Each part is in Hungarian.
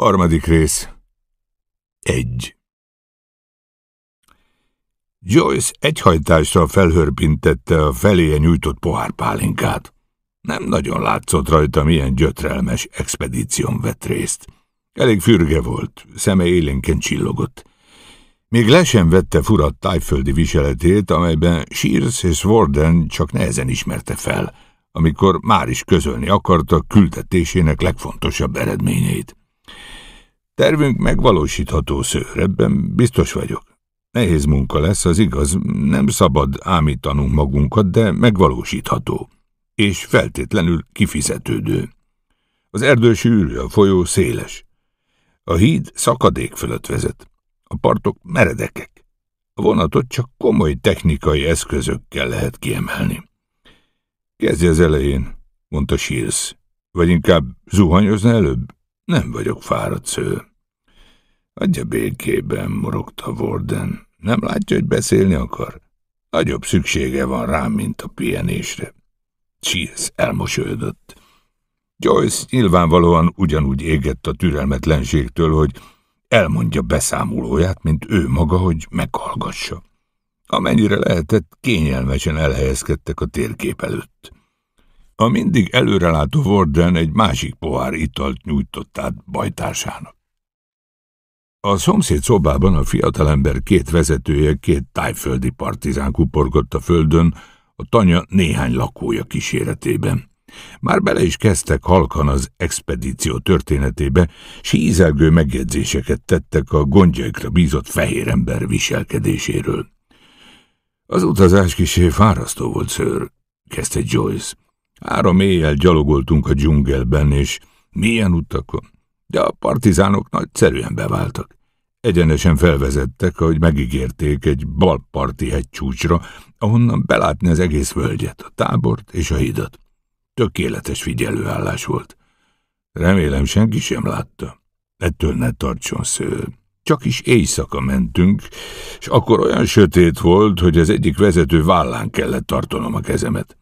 Harmadik rész. Egy. Joyce egyhajtásra felhörpintette a feléje nyújtott pohár pálinkát. Nem nagyon látszott rajta, milyen gyötrelmes expedíción vett részt. Elég fürge volt, szeme élénken csillogott. Még le sem vette furat tájföldi viseletét, amelyben Shears és Warden csak nehezen ismerte fel, amikor már is közölni akarta küldetésének legfontosabb eredményeit. Tervünk megvalósítható szőr, ebben biztos vagyok. Nehéz munka lesz, az igaz, nem szabad ámítanunk magunkat, de megvalósítható. És feltétlenül kifizetődő. Az erdő sűrű, a folyó széles. A híd szakadék fölött vezet. A partok meredekek. A vonatot csak komoly technikai eszközökkel lehet kiemelni. Kezdj az elején, mondta Shears. Vagy inkább zuhanyozna előbb? Nem vagyok fáradt sző. Adja békében, morogta Warden. Nem látja, hogy beszélni akar? Nagyobb szüksége van rám, mint a pihenésre. Cheers elmosődött. Joyce nyilvánvalóan ugyanúgy égett a türelmetlenségtől, hogy elmondja beszámolóját, mint ő maga, hogy meghallgassa. Amennyire lehetett, kényelmesen elhelyezkedtek a térkép előtt. A mindig előrelátó Warden egy másik pohár italt nyújtott át bajtársának. A szomszéd szobában a fiatalember két vezetője, két tájföldi partizán kuporgott a földön, a tanya néhány lakója kíséretében. Már bele is kezdtek halkan az expedíció történetébe, s ízelgő megjegyzéseket tettek a gondjaikra bízott fehér ember viselkedéséről. Az utazás kisé fárasztó volt, ször, kezdte Joyce. Három éjjel gyalogoltunk a dzsungelben, és milyen utakon. De a partizánok nagyszerűen beváltak. Egyenesen felvezettek, ahogy megígérték, egy balparti hegycsúcsra, ahonnan belátni az egész völgyet, a tábort és a hidat. Tökéletes figyelőállás volt. Remélem senki sem látta. Ettől ne tartson sző. Csak is éjszaka mentünk, és akkor olyan sötét volt, hogy az egyik vezető vállán kellett tartanom a kezemet.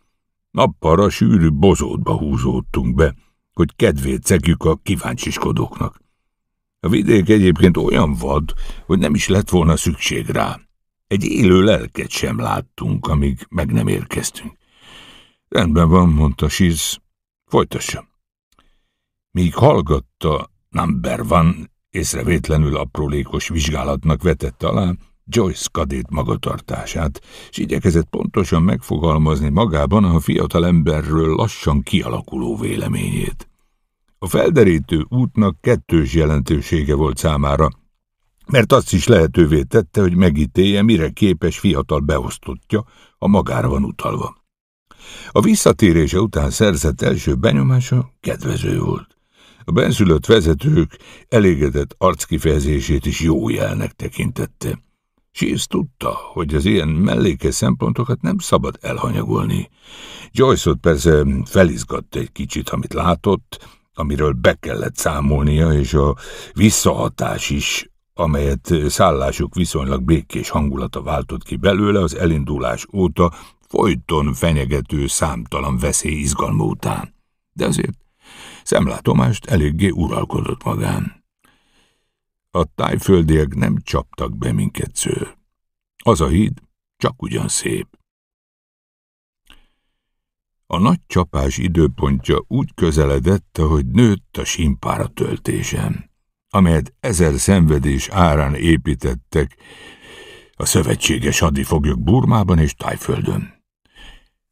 Nappara sűrű bozótba húzódtunk be, hogy kedvét szegjük a kíváncsiskodóknak. A vidék egyébként olyan vad, hogy nem is lett volna szükség rá. Egy élő lelket sem láttunk, amíg meg nem érkeztünk. Rendben van, mondta Siz, folytassa. Míg hallgatta, Number Van észrevétlenül aprólékos vizsgálatnak vetett alá, Joyce kadét magatartását, és igyekezett pontosan megfogalmazni magában a fiatal emberről lassan kialakuló véleményét. A felderítő útnak kettős jelentősége volt számára, mert azt is lehetővé tette, hogy megítélje, mire képes fiatal beosztottja, a magára van utalva. A visszatérése után szerzett első benyomása kedvező volt. A benszülött vezetők elégedett arckifejezését is jó jelnek tekintette. Cheers tudta, hogy az ilyen mellékes szempontokat nem szabad elhanyagolni. Joyce-ot persze felizgatt egy kicsit, amit látott, amiről be kellett számolnia, és a visszahatás is, amelyet szállásuk viszonylag békés hangulata váltott ki belőle az elindulás óta, folyton fenyegető számtalan veszély izgalma után. De azért szemlátomást eléggé uralkodott magán. A tájföldiek nem csaptak be minket sző. Az a híd csak ugyan szép. A nagy csapás időpontja úgy közeledett, hogy nőtt a simpára töltésem, amelyet ezer szenvedés árán építettek a szövetséges hadifoglyok Burmában és Tájföldön.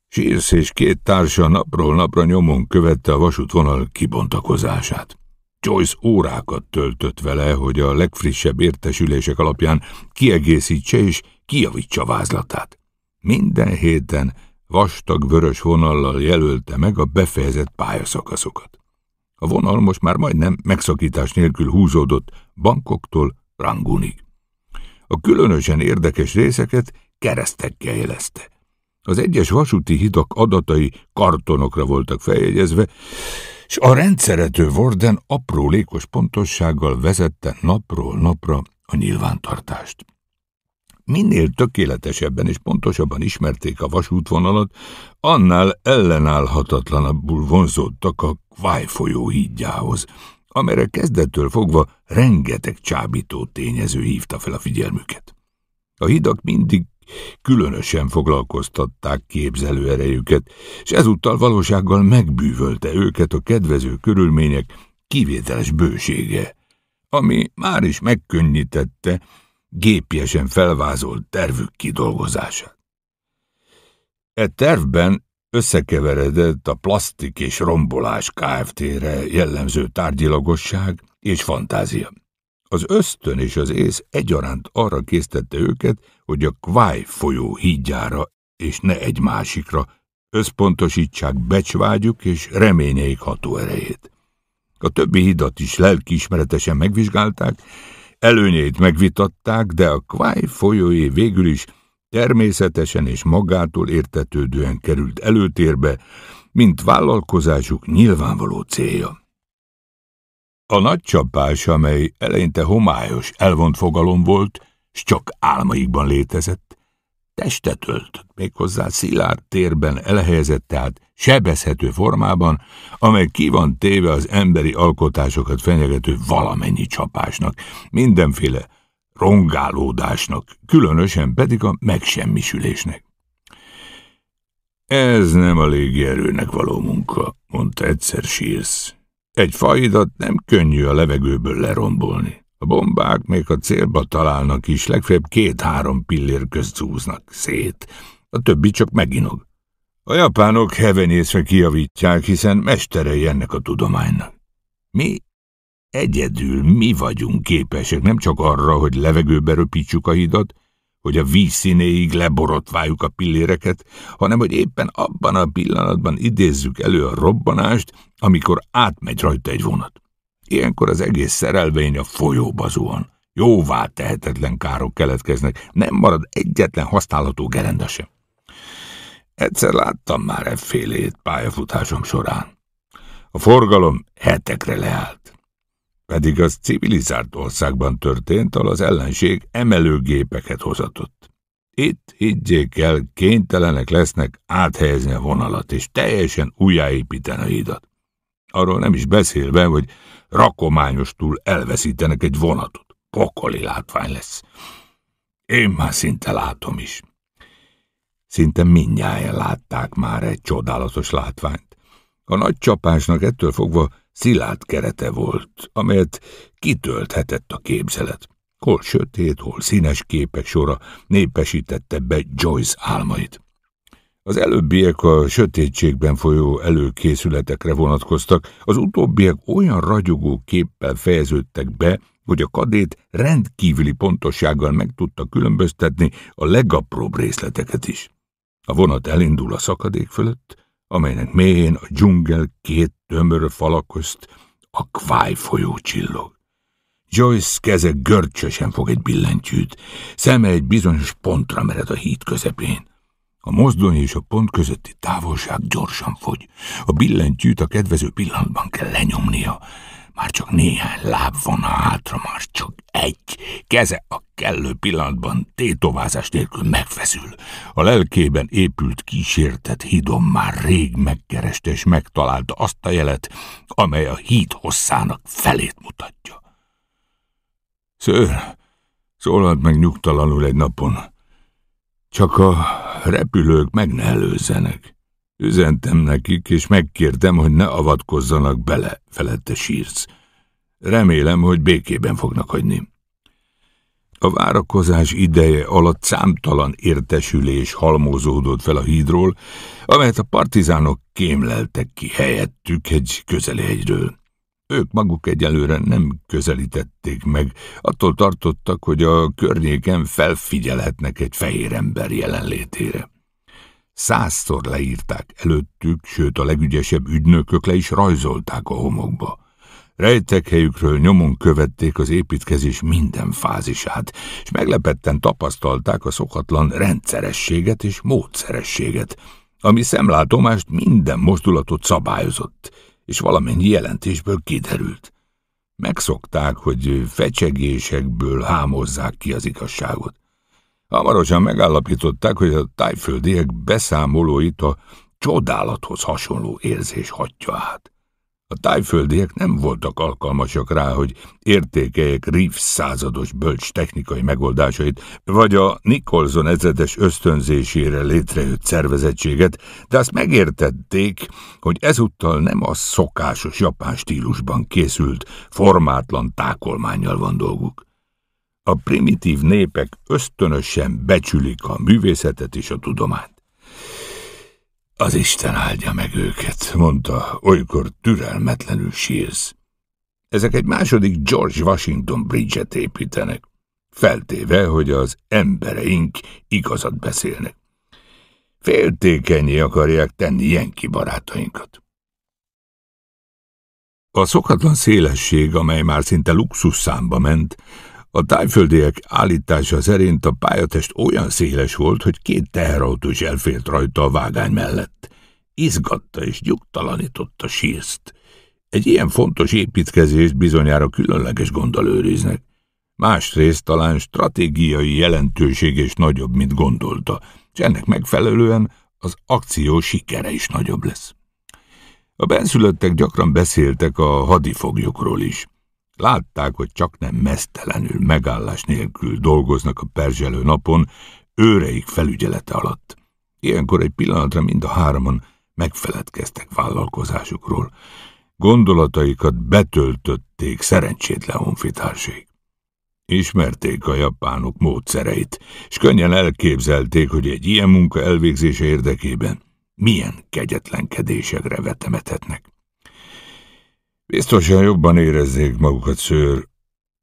Sírsz és két társa napról napra nyomon követte a vasútvonal kibontakozását. Joyce órákat töltött vele, hogy a legfrissebb értesülések alapján kiegészítse és kiavítsa vázlatát. Minden héten vastag vörös vonallal jelölte meg a befejezett pályaszakaszokat. A vonal most már majdnem megszakítás nélkül húzódott bankoktól Rangunig. A különösen érdekes részeket keresztekkel jelezte. Az egyes vasúti hidak adatai kartonokra voltak feljegyezve, és a rendszerető Warden aprólékos pontossággal vezette napról napra a nyilvántartást. Minél tökéletesebben és pontosabban ismerték a vasútvonalat, annál ellenállhatatlanabbul vonzódtak a Kváj folyó hídjához, amelyre kezdettől fogva rengeteg csábító tényező hívta fel a figyelmüket. A hidak mindig Különösen foglalkoztatták képzelőerejüket, és ezúttal valósággal megbűvölte őket a kedvező körülmények kivételes bősége, ami már is megkönnyítette gépiesen felvázolt tervük kidolgozását. E tervben összekeveredett a plastik és rombolás Kft-re jellemző tárgyilagosság és fantázia. Az ösztön és az ész egyaránt arra késztette őket, hogy a Kváj folyó hídjára és ne egy másikra összpontosítsák becsvágyuk és reményeik hatóerejét. A többi hidat is lelkiismeretesen megvizsgálták, előnyeit megvitatták, de a Kváj folyói végül is természetesen és magától értetődően került előtérbe, mint vállalkozásuk nyilvánvaló célja. A nagy csapás, amely eleinte homályos, elvont fogalom volt, s csak álmaikban létezett, testet öltött, méghozzá szilárd térben elhelyezett, tehát sebezhető formában, amely ki van téve az emberi alkotásokat fenyegető valamennyi csapásnak, mindenféle rongálódásnak, különösen pedig a megsemmisülésnek. Ez nem a légierőnek való munka, mondta egyszer Sírsz. Egy faidat nem könnyű a levegőből lerombolni. A bombák még a célba találnak is, legfeljebb két-három pillér közt zúznak szét, a többi csak meginog. A japánok hevenészve kiavítják, hiszen mesterei ennek a tudománynak. Mi egyedül mi vagyunk képesek nem csak arra, hogy levegőbe röpítsük a hidat, hogy a vízszínéig leborotváljuk a pilléreket, hanem hogy éppen abban a pillanatban idézzük elő a robbanást, amikor átmegy rajta egy vonat. Ilyenkor az egész szerelvény a folyóba zuhan. Jóvá tehetetlen károk keletkeznek, nem marad egyetlen használható gerenda sem. Egyszer láttam már effélét pályafutásom során. A forgalom hetekre leállt. Pedig az civilizált országban történt, ahol az ellenség emelőgépeket hozatott. Itt, higgyék el, kénytelenek lesznek áthelyezni a vonalat, és teljesen újjáépíteni a hídat. Arról nem is beszélve, hogy rakományostul elveszítenek egy vonatot. Pokoli látvány lesz. Én már szinte látom is. Szinte mindnyáján látták már egy csodálatos látványt. A nagy csapásnak ettől fogva szilárd kerete volt, amelyet kitölthetett a képzelet. Hol sötét, hol színes képek sora népesítette be Joyce álmait. Az előbbiek a sötétségben folyó előkészületekre vonatkoztak, az utóbbiek olyan ragyogó képpel fejeződtek be, hogy a kadét rendkívüli pontosággal meg tudta különböztetni a legapróbb részleteket is. A vonat elindul a szakadék fölött, amelynek mélyén a dzsungel két tömör falakozt, a kváj folyó csillog. Joyce keze görcsösen fog egy billentyűt, szeme egy bizonyos pontra mered a híd közepén. A mozdony és a pont közötti távolság gyorsan fogy. A billentyűt a kedvező pillanatban kell lenyomnia. Már csak néhány láb van a hátra, már csak egy. Keze a kellő pillanatban tétovázás nélkül megfeszül. A lelkében épült kísértet hídom már rég megkereste és megtalálta azt a jelet, amely a híd hosszának felét mutatja. Szőr, szólalt meg nyugtalanul egy napon. Csak a repülők meg ne előzzenek. Üzentem nekik, és megkértem, hogy ne avatkozzanak bele, felette sírc. Remélem, hogy békében fognak hagyni. A várakozás ideje alatt számtalan értesülés halmozódott fel a hídról, amelyet a partizánok kémleltek ki helyettük egy közeli hegyről. Ők maguk egyelőre nem közelítették meg, attól tartottak, hogy a környéken felfigyelhetnek egy fehér ember jelenlétére. Százszor leírták előttük, sőt a legügyesebb ügynökök le is rajzolták a homokba. Rejtek helyükről nyomon követték az építkezés minden fázisát, és meglepetten tapasztalták a szokatlan rendszerességet és módszerességet, ami szemlátomást minden mozdulatot szabályozott – és valamennyi jelentésből kiderült. Megszokták, hogy fecsegésekből hámozzák ki az igazságot. Hamarosan megállapították, hogy a tájföldiek beszámolóit a csodálathoz hasonló érzés hatja át. A tájföldiek nem voltak alkalmasak rá, hogy értékeljék Reeves százados bölcs technikai megoldásait, vagy a Nicholson ezredes ösztönzésére létrejött szervezettséget, de azt megértették, hogy ezúttal nem a szokásos japán stílusban készült, formátlan tákolmányjal van dolguk. A primitív népek ösztönösen becsülik a művészetet és a tudományt. Az Isten áldja meg őket, mondta, olykor türelmetlenül sírsz. Ezek egy második George Washington Bridge-et építenek, feltéve, hogy az embereink igazat beszélnek. Féltékenyé akarják tenni ilyen barátainkat. A szokatlan szélesség, amely már szinte luxus számba ment, a tájföldiek állítása szerint a pályatest olyan széles volt, hogy két teherautó is elfért rajta a vágány mellett. Izgatta és nyugtalanította sírzt. Egy ilyen fontos építkezést bizonyára különleges gonddal őriznek. Másrészt talán stratégiai jelentőség is nagyobb, mint gondolta, és ennek megfelelően az akció sikere is nagyobb lesz. A benszülöttek gyakran beszéltek a hadifoglyokról is. Látták, hogy csak nem mesztelenül, megállás nélkül dolgoznak a perzselő napon, őreik felügyelete alatt. Ilyenkor egy pillanatra mind a hároman megfeledkeztek vállalkozásukról. Gondolataikat betöltötték szerencsétlen honfitársaik. Ismerték a japánok módszereit, és könnyen elképzelték, hogy egy ilyen munka elvégzése érdekében milyen kegyetlenkedésekre vetemethetnek. Biztosan jobban érezzék magukat, szőr,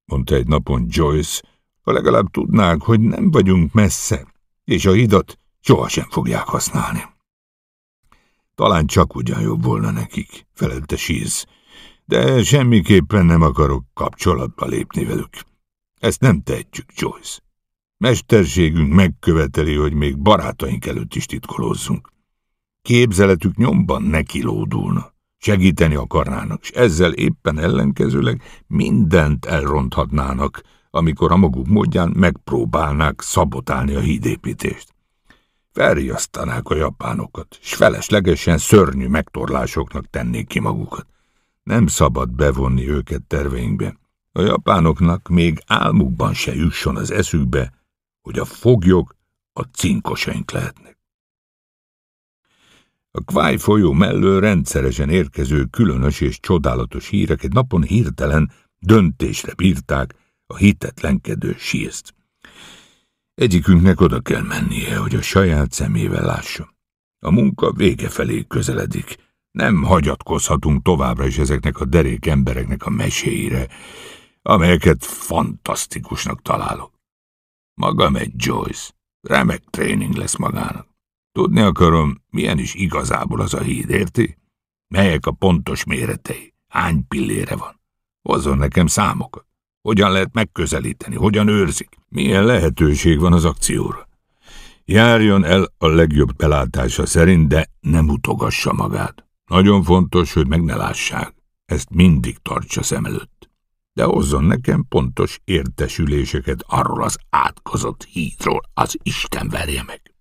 mondta egy napon Joyce, ha legalább tudnák, hogy nem vagyunk messze, és a hidat sohasem fogják használni. Talán csak ugyan jobb volna nekik, felelte Siz, de semmiképpen nem akarok kapcsolatba lépni velük. Ezt nem tehetjük, Joyce. Mesterségünk megköveteli, hogy még barátaink előtt is titkolózzunk. Képzeletük nyomban nekilódulna segíteni akarnának, és ezzel éppen ellenkezőleg mindent elronthatnának, amikor a maguk módján megpróbálnák szabotálni a hídépítést. Felriasztanák a japánokat, s feleslegesen szörnyű megtorlásoknak tennék ki magukat. Nem szabad bevonni őket terveinkbe. A japánoknak még álmukban se jusson az eszükbe, hogy a foglyok a cinkosaink lehetnek. A Kváj folyó mellől rendszeresen érkező különös és csodálatos hírek egy napon hirtelen döntésre bírták a hitetlenkedő sírzt. Egyikünknek oda kell mennie, hogy a saját szemével lássa. A munka vége felé közeledik. Nem hagyatkozhatunk továbbra is ezeknek a derék embereknek a meséire, amelyeket fantasztikusnak találok. Magam egy Joyce. Remek tréning lesz magának. Tudni akarom, milyen is igazából az a híd, érti? Melyek a pontos méretei? Hány pillére van? Hozzon nekem számokat. Hogyan lehet megközelíteni? Hogyan őrzik? Milyen lehetőség van az akcióra? Járjon el a legjobb belátása szerint, de nem utogassa magát. Nagyon fontos, hogy meg ne lássák. Ezt mindig tartsa szem előtt. De hozzon nekem pontos értesüléseket arról az átkozott hídról, az Isten verje meg.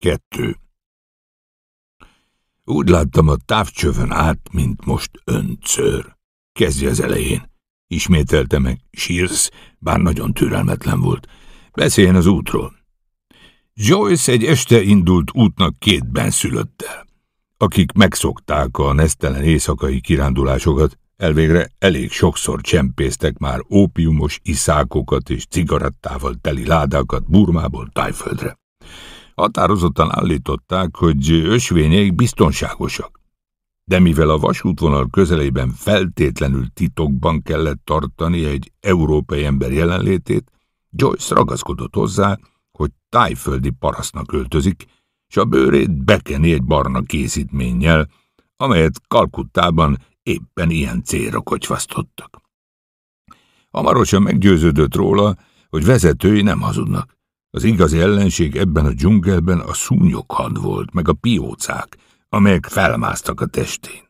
Kettő. Úgy láttam a távcsövön át, mint most öncör. Kezdje az elején. Ismételte meg Sírsz, bár nagyon türelmetlen volt. Beszéljen az útról. Joyce egy este indult útnak két benszülöttel, akik megszokták a nesztelen éjszakai kirándulásokat, elvégre elég sokszor csempésztek már ópiumos iszákokat és cigarettával teli ládákat Burmából Tájföldre. Határozottan állították, hogy ösvények biztonságosak. De mivel a vasútvonal közelében feltétlenül titokban kellett tartani egy európai ember jelenlétét, Joyce ragaszkodott hozzá, hogy tájföldi parasznak öltözik, és a bőrét bekeni egy barna készítménnyel, amelyet Kalkuttában éppen ilyen célra kocsvasztottak. Hamarosan meggyőződött róla, hogy vezetői nem hazudnak. Az igazi ellenség ebben a dzsungelben a szúnyoghad volt, meg a piócák, amelyek felmásztak a testén.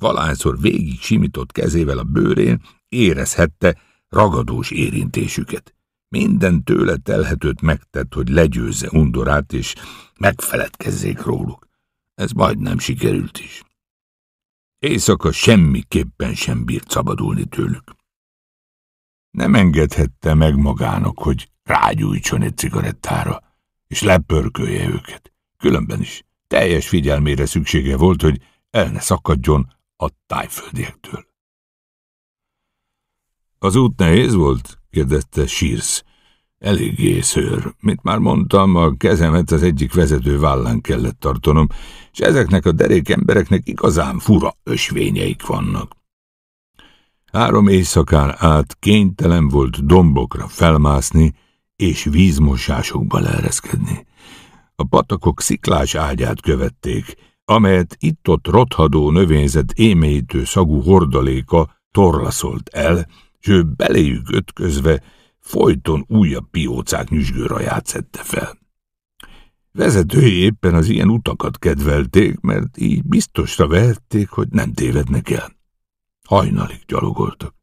Valányszor végig simított kezével a bőrén, érezhette ragadós érintésüket. Minden tőle telhetőt megtett, hogy legyőzze undorát, és megfeledkezzék róluk. Ez majdnem sikerült is. Éjszaka semmiképpen sem bírt szabadulni tőlük. Nem engedhette meg magának, hogy rágyújtson egy cigarettára, és lepörkölje őket. Különben is teljes figyelmére szüksége volt, hogy el ne szakadjon a tájföldiektől. Az út nehéz volt? kérdezte Sírsz. Eléggé szőr. Mint már mondtam, a kezemet az egyik vezető vállán kellett tartanom, és ezeknek a derék embereknek igazán fura ösvényeik vannak. Három éjszakán át kénytelen volt dombokra felmászni és vízmosásokba leereszkedni. A patakok sziklás ágyát követték, amelyet itt-ott rothadó növényzet émélyítő szagú hordaléka torlaszolt el, s ő beléjük ötközve folyton újabb piócák nyüzsgőraját szedte fel. Vezetői éppen az ilyen utakat kedvelték, mert így biztosra verték, hogy nem tévednek el. Hajnalig gyalogoltak.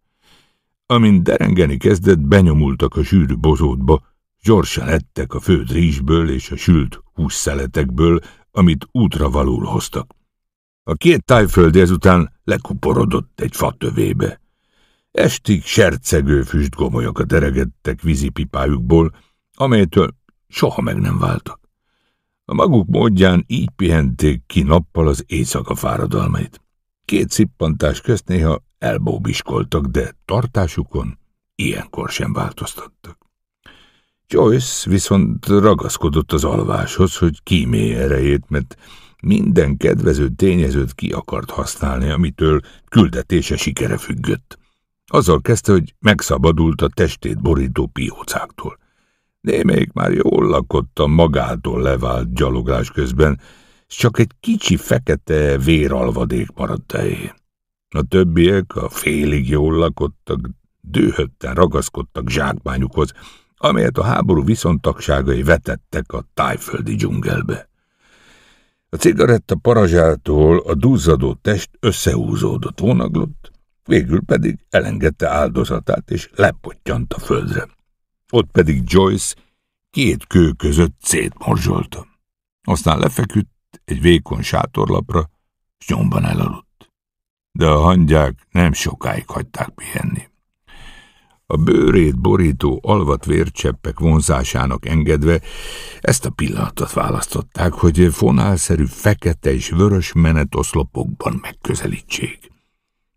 Amint derengeni kezdett, benyomultak a sűrű bozótba, gyorsan ettek a főd rizsből és a sült hússzeletekből, amit útra valul hoztak. A két tájföldi ezután lekuporodott egy fatövébe. Estig sercegő füstgomolyokat eregettek deregettek vízipipájukból, amelytől soha meg nem váltak. A maguk módján így pihenték ki nappal az éjszaka fáradalmait. Két szippantás közt néha elbóbiskoltak, de tartásukon ilyenkor sem változtattak. Joyce viszont ragaszkodott az alváshoz, hogy kímélje erejét, mert minden kedvező tényezőt ki akart használni, amitől küldetése sikere függött. Azzal kezdte, hogy megszabadult a testét borító piócáktól. Némelyik már jól lakott a magától levált gyaloglás közben, csak egy kicsi fekete véralvadék maradt el. A többiek, a félig jól lakottak, dühötten ragaszkodtak zsákmányukhoz, amelyet a háború viszontagságai vetettek a tájföldi dzsungelbe. A cigaretta parazsától a duzzadó test összehúzódott, vonaglott, végül pedig elengedte áldozatát és lepottyant a földre. Ott pedig Joyce két kő között szétmorzsolta. Aztán lefeküdt, egy vékony sátorlapra, s nyomban elaludt. De a hangyák nem sokáig hagyták pihenni. A bőrét borító alvat vércseppek vonzásának engedve ezt a pillanatot választották, hogy fonálszerű fekete és vörös menetoszlopokban megközelítsék.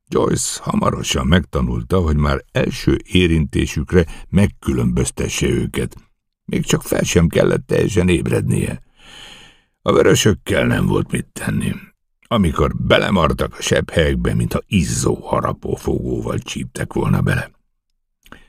Joyce hamarosan megtanulta, hogy már első érintésükre megkülönböztesse őket. Még csak fel sem kellett teljesen ébrednie. A vörösökkel nem volt mit tenni. Amikor belemartak a sebb helyekbe, mintha izzó harapófogóval csíptek volna bele.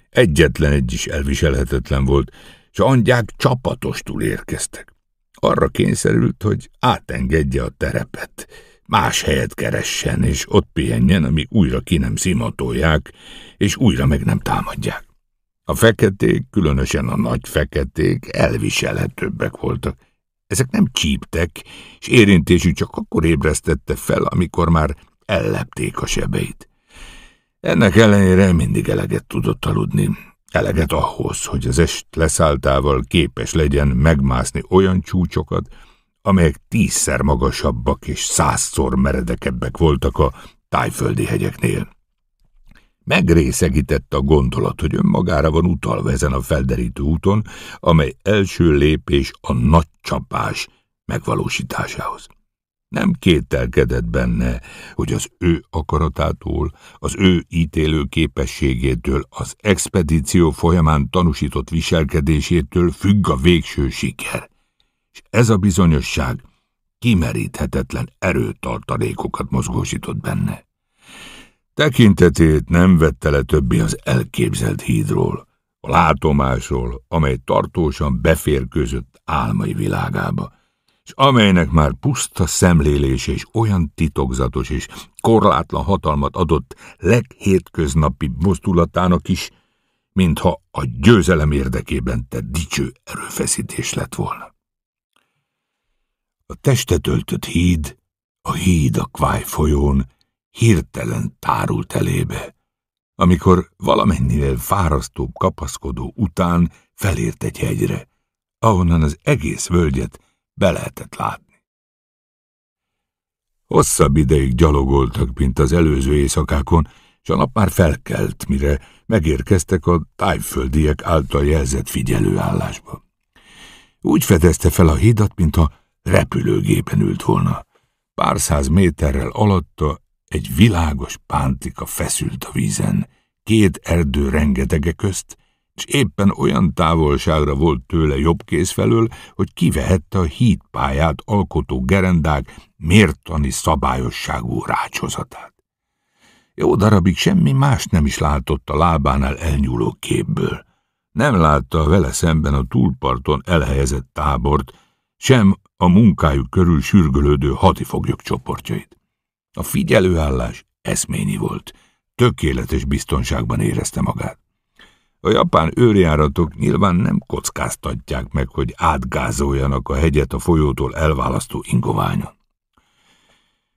Egyetlen egy is elviselhetetlen volt, s angyák csapatostul érkeztek. Arra kényszerült, hogy átengedje a terepet, más helyet keressen, és ott pihenjen, ami újra ki nem szimatolják, és újra meg nem támadják. A feketék, különösen a nagy feketék elviselhetőbbek voltak, ezek nem csíptek, és érintésű csak akkor ébresztette fel, amikor már ellepték a sebeit. Ennek ellenére mindig eleget tudott aludni, eleget ahhoz, hogy az est leszálltával képes legyen megmászni olyan csúcsokat, amelyek tízszer magasabbak és százszor meredekebbek voltak a tájföldi hegyeknél. Megrészegített a gondolat, hogy önmagára van utalva ezen a felderítő úton, amely első lépés a nagy csapás megvalósításához. Nem kételkedett benne, hogy az ő akaratától, az ő ítélő képességétől, az expedíció folyamán tanúsított viselkedésétől függ a végső siker. És ez a bizonyosság kimeríthetetlen erőtartalékokat mozgósított benne. Tekintetét nem vette le többé az elképzelt hídról, a látomásról, amely tartósan beférkőzött álmai világába, és amelynek már puszta szemlélés és olyan titokzatos és korlátlan hatalmat adott leghétköznapi mozdulatának is, mintha a győzelem érdekében te dicső erőfeszítés lett volna. A testet öltött híd, a híd a kváj folyón, hirtelen tárult elébe, amikor valamennyivel fárasztóbb kapaszkodó után felért egy hegyre, ahonnan az egész völgyet be lehetett látni. Hosszabb ideig gyalogoltak, mint az előző éjszakákon, és a nap már felkelt, mire megérkeztek a tájföldiek által jelzett figyelőállásba. Úgy fedezte fel a hídat, mintha repülőgépen ült volna. Pár száz méterrel alatta egy világos pántika feszült a vízen, két erdő rengetege közt, és éppen olyan távolságra volt tőle jobb kéz felől, hogy kivehette a hídpályát alkotó gerendák mértani szabályosságú rácsozatát. Jó darabig semmi más nem is látott a lábánál elnyúló képből. Nem látta vele szemben a túlparton elhelyezett tábort, sem a munkájuk körül sürgölődő hadifoglyok csoportjait. A figyelőállás eszményi volt. Tökéletes biztonságban érezte magát. A japán őrjáratok nyilván nem kockáztatják meg, hogy átgázoljanak a hegyet a folyótól elválasztó ingoványon.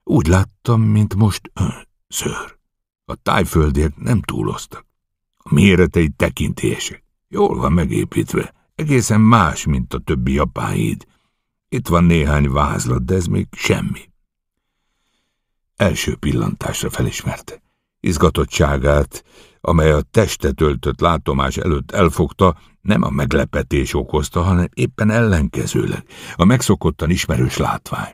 Úgy láttam, mint most ön, ször. A tájföldiek nem túloztak. A méretei tekintélyesek. Jól van megépítve. Egészen más, mint a többi japán híd. Itt van néhány vázlat, de ez még semmi első pillantásra felismerte. Izgatottságát, amely a teste töltött látomás előtt elfogta, nem a meglepetés okozta, hanem éppen ellenkezőleg, a megszokottan ismerős látvány.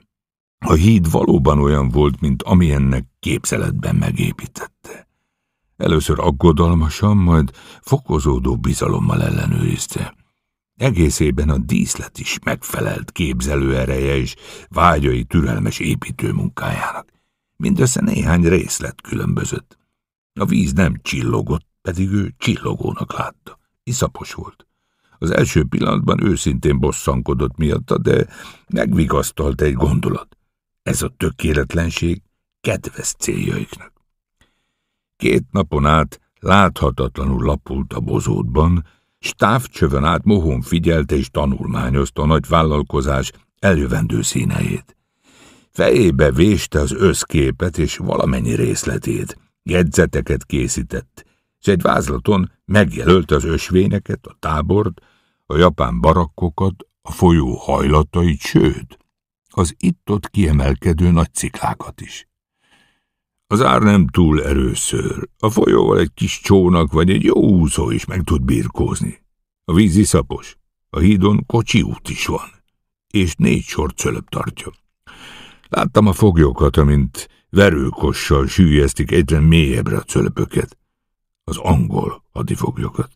A híd valóban olyan volt, mint amilyennek képzeletben megépítette. Először aggodalmasan, majd fokozódó bizalommal ellenőrizte. Egészében a díszlet is megfelelt képzelő ereje és vágyai türelmes építő munkájának. Mindössze néhány részlet különbözött. A víz nem csillogott, pedig ő csillogónak látta. Iszapos volt. Az első pillanatban őszintén bosszankodott miatta, de megvigasztalt egy gondolat. Ez a tökéletlenség kedves céljaiknak. Két napon át láthatatlanul lapult a bozótban, s távcsövön át mohon figyelte és tanulmányozta a nagy vállalkozás eljövendő színeit. Fejébe véste az összképet és valamennyi részletét, jegyzeteket készített, és egy vázlaton megjelölt az ösvényeket, a tábort, a japán barakkokat, a folyó hajlatait, sőt, az itt-ott kiemelkedő nagy ciklákat is. Az ár nem túl erőször, a folyóval egy kis csónak vagy egy jó úszó is meg tud birkózni. A víz iszapos, a hídon kocsi út is van, és négy sor cölöp tartja. Láttam a foglyokat, amint verőkossal sűjesztik egyre mélyebbre a cölöpöket, az angol hadifoglyokat.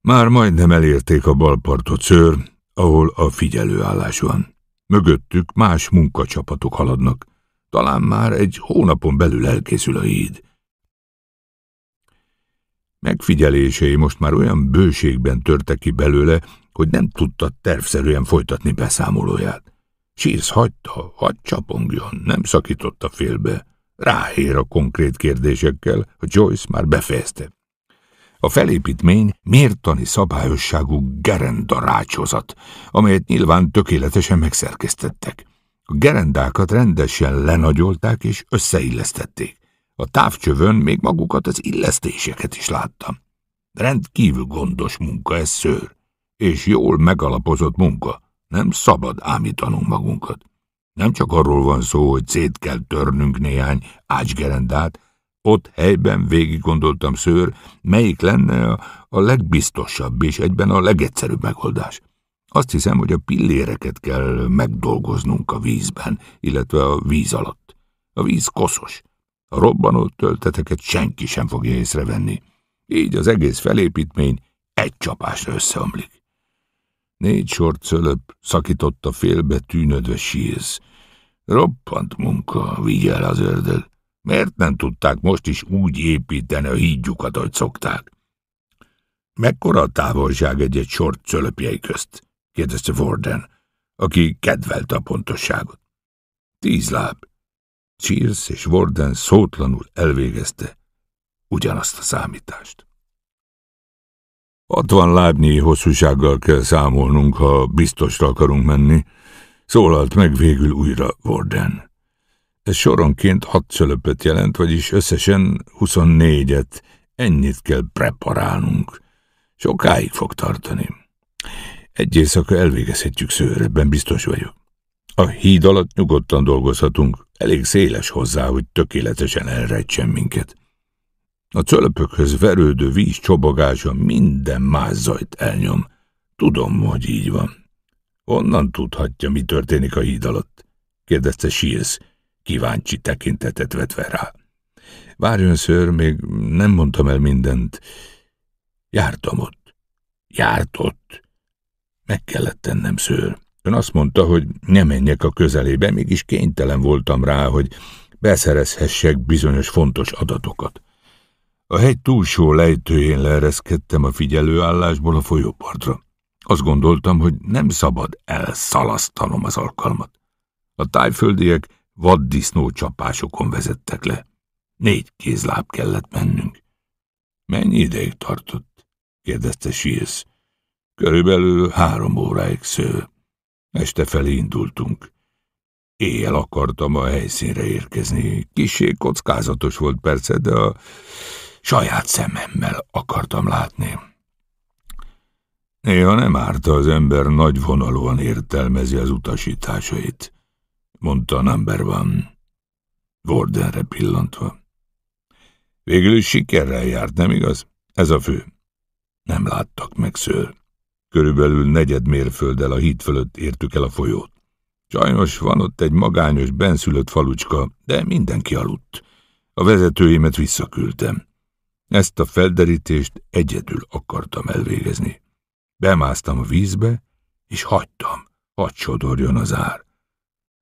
Már majdnem elérték a balpartot szőr, ahol a figyelőállás van. Mögöttük más munkacsapatok haladnak. Talán már egy hónapon belül elkészül a híd. Megfigyelései most már olyan bőségben törtek ki belőle, hogy nem tudta tervszerűen folytatni beszámolóját. Csírsz hagyta, hagy csapongjon, nem szakította félbe. Ráhér a konkrét kérdésekkel, hogy Joyce már befejezte. A felépítmény mértani szabályosságú gerendarácsozat, amelyet nyilván tökéletesen megszerkesztettek. A gerendákat rendesen lenagyolták és összeillesztették. A távcsövön még magukat az illesztéseket is láttam. Rendkívül gondos munka ez szőr, és jól megalapozott munka. Nem szabad ámítanunk magunkat. Nem csak arról van szó, hogy szét kell törnünk néhány ácsgerendát, ott helyben végig gondoltam szőr, melyik lenne a, a legbiztosabb és egyben a legegyszerűbb megoldás. Azt hiszem, hogy a pilléreket kell megdolgoznunk a vízben, illetve a víz alatt. A víz koszos. A robbanó tölteteket senki sem fogja észrevenni. Így az egész felépítmény egy csapásra összeomlik. Négy sor cölöp szakította félbe tűnödve sírsz. Roppant munka, vigyel az ördög. Miért nem tudták most is úgy építeni a hídjukat, ahogy szokták? Mekkora a távolság egy-egy sort cölöpjei közt? kérdezte Warden, aki kedvelte a pontosságot. Tíz láb. Cheers és Warden szótlanul elvégezte ugyanazt a számítást. Hatvan lábnyi hosszúsággal kell számolnunk, ha biztosra akarunk menni, szólalt meg végül újra Warden. Ez soronként hat szölöpöt jelent, vagyis összesen 24-et, ennyit kell preparálnunk. Sokáig fog tartani. Egy éjszaka elvégezhetjük szőrebben, biztos vagyok. A híd alatt nyugodtan dolgozhatunk, elég széles hozzá, hogy tökéletesen elrejtsen minket. A cölöpökhöz verődő víz csobogása minden más zajt elnyom. Tudom, hogy így van. Honnan tudhatja, mi történik a híd alatt? kérdezte Sies, kíváncsi tekintetet vetve rá. Várjon, ször, még nem mondtam el mindent. Jártam ott. Járt ott. Meg kellett tennem, ször. Ön azt mondta, hogy ne menjek a közelébe, mégis kénytelen voltam rá, hogy beszerezhessek bizonyos fontos adatokat. A hegy túlsó lejtőjén leereszkedtem a figyelőállásból a folyópartra. Azt gondoltam, hogy nem szabad elszalasztanom az alkalmat. A tájföldiek vaddisznó csapásokon vezettek le. Négy kézláb kellett mennünk. Mennyi ideig tartott? kérdezte Sies. Körülbelül három óráig sző. Este felé indultunk. Éjjel akartam a helyszínre érkezni. Kisé kockázatos volt persze, de a Saját szememmel akartam látni. Néha nem árta az ember nagy vonalúan értelmezi az utasításait, mondta a number van, Wardenre pillantva. Végül is sikerrel járt, nem igaz? Ez a fő. Nem láttak meg szőr. Körülbelül negyed mérfölddel a híd fölött értük el a folyót. Sajnos van ott egy magányos, benszülött falucska, de mindenki aludt. A vezetőimet visszaküldtem. Ezt a felderítést egyedül akartam elvégezni. Bemásztam a vízbe, és hagytam, hadd sodorjon az ár.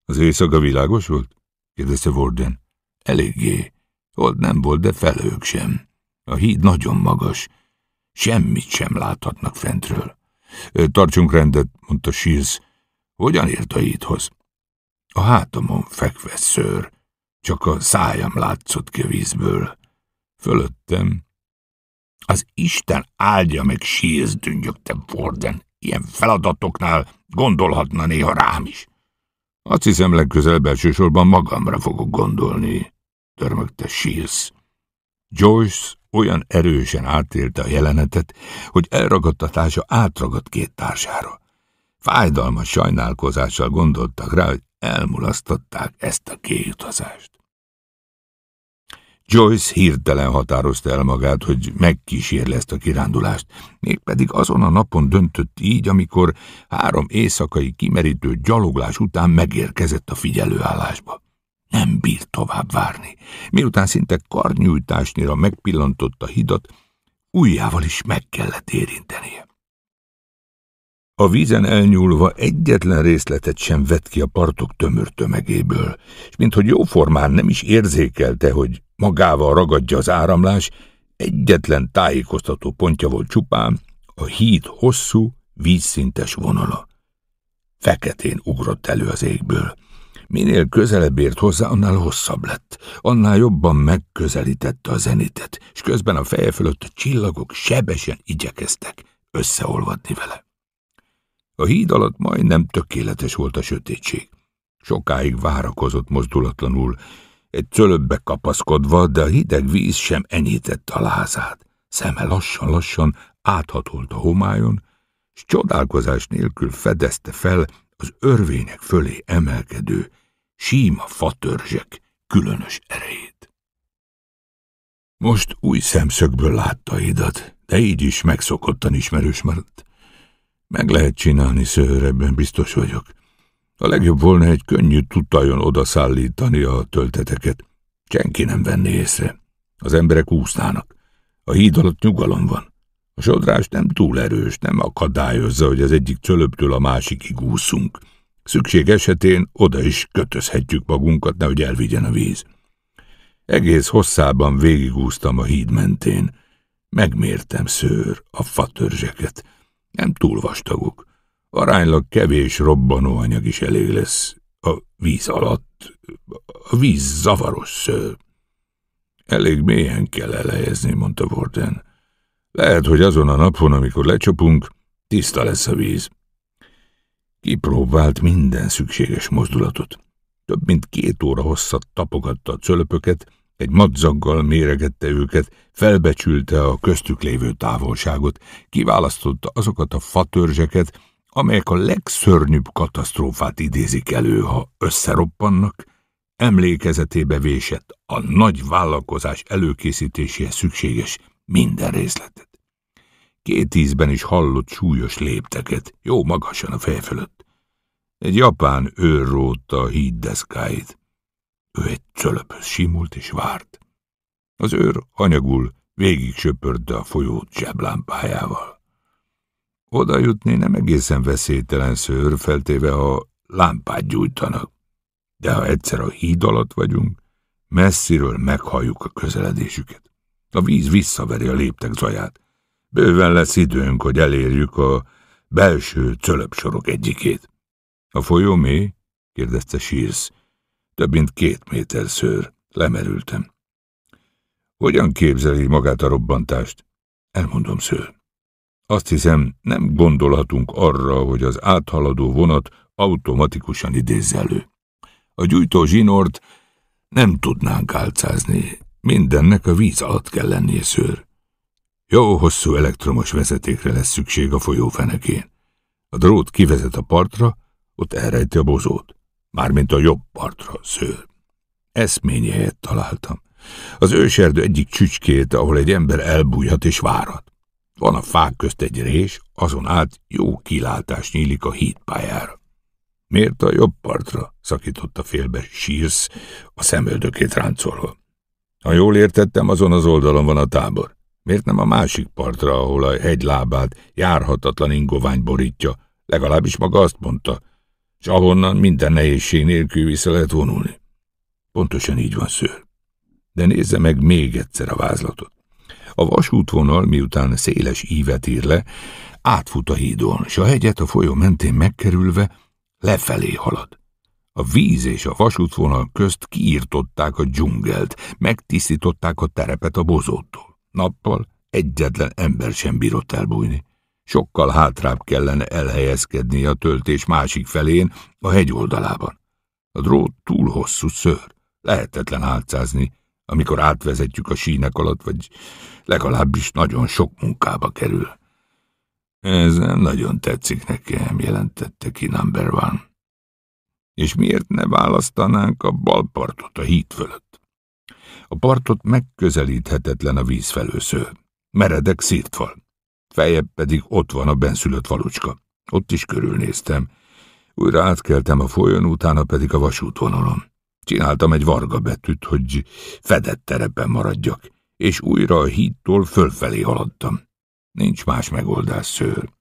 Az éjszaka világos volt? kérdezte Warden. Eléggé. Ott nem volt, de felők sem. A híd nagyon magas. Semmit sem láthatnak fentről. Tartsunk rendet, mondta Shears. Hogyan ért a híthoz? A hátamon fekve szőr. Csak a szájam látszott ki a vízből. Fölöttem. Az Isten áldja meg sírsz, dünnyögte Forden. Ilyen feladatoknál gondolhatna néha rám is. Azt hiszem legközelebb elsősorban magamra fogok gondolni, dörmögte Shields. Joyce olyan erősen átélte a jelenetet, hogy elragadtatása átragadt két társára. Fájdalmas sajnálkozással gondoltak rá, hogy elmulasztották ezt a kiutazást. Joyce hirtelen határozta el magát, hogy megkísérle ezt a kirándulást, mégpedig azon a napon döntött így, amikor három éjszakai kimerítő gyaloglás után megérkezett a figyelőállásba. Nem bír tovább várni. Miután szinte karnyújtásnyira megpillantotta a hidat, újjával is meg kellett érintenie. A vízen elnyúlva egyetlen részletet sem vett ki a partok tömör tömegéből, és minthogy jóformán nem is érzékelte, hogy magával ragadja az áramlás, egyetlen tájékoztató pontja volt csupán a híd hosszú, vízszintes vonala. Feketén ugrott elő az égből. Minél közelebb ért hozzá, annál hosszabb lett, annál jobban megközelítette a zenitet, és közben a feje fölött a csillagok sebesen igyekeztek összeolvadni vele. A híd alatt majdnem tökéletes volt a sötétség. Sokáig várakozott mozdulatlanul, egy cölöbbe kapaszkodva, de a hideg víz sem enyhített a lázát. Szeme lassan-lassan áthatolt a homályon, s csodálkozás nélkül fedezte fel az örvények fölé emelkedő, síma fatörzsek különös erejét. Most új szemszögből látta Idat, de így is megszokottan ismerős maradt. Meg lehet csinálni szőrebben, biztos vagyok. A legjobb volna egy könnyű tutajon odaszállítani a tölteteket. Senki nem venné észre. Az emberek úsznának. A híd alatt nyugalom van. A sodrás nem túl erős, nem akadályozza, hogy az egyik cölöptől a másikig úszunk. Szükség esetén oda is kötözhetjük magunkat, nehogy elvigyen a víz. Egész hosszában végigúztam a híd mentén. Megmértem szőr a fatörzseket nem túl vastagok. Aránylag kevés robbanóanyag is elég lesz. A víz alatt, a víz zavaros ször. Elég mélyen kell elejezni, mondta Warden. Lehet, hogy azon a napon, amikor lecsapunk, tiszta lesz a víz. Kipróbált minden szükséges mozdulatot. Több mint két óra hosszat tapogatta a cölöpöket, egy madzaggal méregette őket, felbecsülte a köztük lévő távolságot, kiválasztotta azokat a fatörzseket, amelyek a legszörnyűbb katasztrófát idézik elő, ha összeroppannak, emlékezetébe vésett a nagy vállalkozás előkészítéséhez szükséges minden részletet. Két ízben is hallott súlyos lépteket, jó magasan a fej fölött. Egy japán őr a híddeszkáit. Ő egy cölöphöz simult és várt. Az őr anyagul végig söpörte a folyót zseblámpájával. Oda jutni nem egészen veszélytelen szőr, feltéve ha lámpát gyújtanak. De ha egyszer a híd alatt vagyunk, messziről meghalljuk a közeledésüket. A víz visszaveri a léptek zaját. Bőven lesz időnk, hogy elérjük a belső cölöpsorok egyikét. A folyó mély? kérdezte Sírsz, több mint két méter szőr. Lemerültem. Hogyan képzeli magát a robbantást? Elmondom, szőr. Azt hiszem, nem gondolhatunk arra, hogy az áthaladó vonat automatikusan idéz elő. A gyújtó zsinort nem tudnánk álcázni. Mindennek a víz alatt kell lennie szőr. Jó hosszú elektromos vezetékre lesz szükség a folyó fenekén. A drót kivezet a partra, ott elrejti a bozót mármint a jobb partra szőr. Eszményi helyet találtam. Az őserdő egyik csücskét, ahol egy ember elbújhat és várat. Van a fák közt egy rés, azon át jó kilátás nyílik a hídpályára. Miért a jobb partra? szakította félbe sírsz, a szemöldökét ráncolva. Ha jól értettem, azon az oldalon van a tábor. Miért nem a másik partra, ahol a hegylábát járhatatlan ingovány borítja? Legalábbis maga azt mondta, és ahonnan minden nehézség nélkül vissza lehet vonulni. Pontosan így van, ször. De nézze meg még egyszer a vázlatot. A vasútvonal, miután széles ívet ír le, átfut a hídon, és a hegyet a folyó mentén megkerülve lefelé halad. A víz és a vasútvonal közt kiirtották a dzsungelt, megtisztították a terepet a bozótól. Nappal egyetlen ember sem bírott elbújni sokkal hátrább kellene elhelyezkedni a töltés másik felén, a hegy oldalában. A drót túl hosszú ször, lehetetlen álcázni, amikor átvezetjük a sínek alatt, vagy legalábbis nagyon sok munkába kerül. Ez nem nagyon tetszik nekem, jelentette ki number one. És miért ne választanánk a bal partot a híd fölött? A partot megközelíthetetlen a víz felőször. Meredek szírtfal. Feljebb pedig ott van a benszülött valucska. Ott is körülnéztem. Újra átkeltem a folyón, utána pedig a vasútvonalon. Csináltam egy varga betűt, hogy fedett terepben maradjak, és újra a hídtól fölfelé haladtam. Nincs más megoldás, szőr.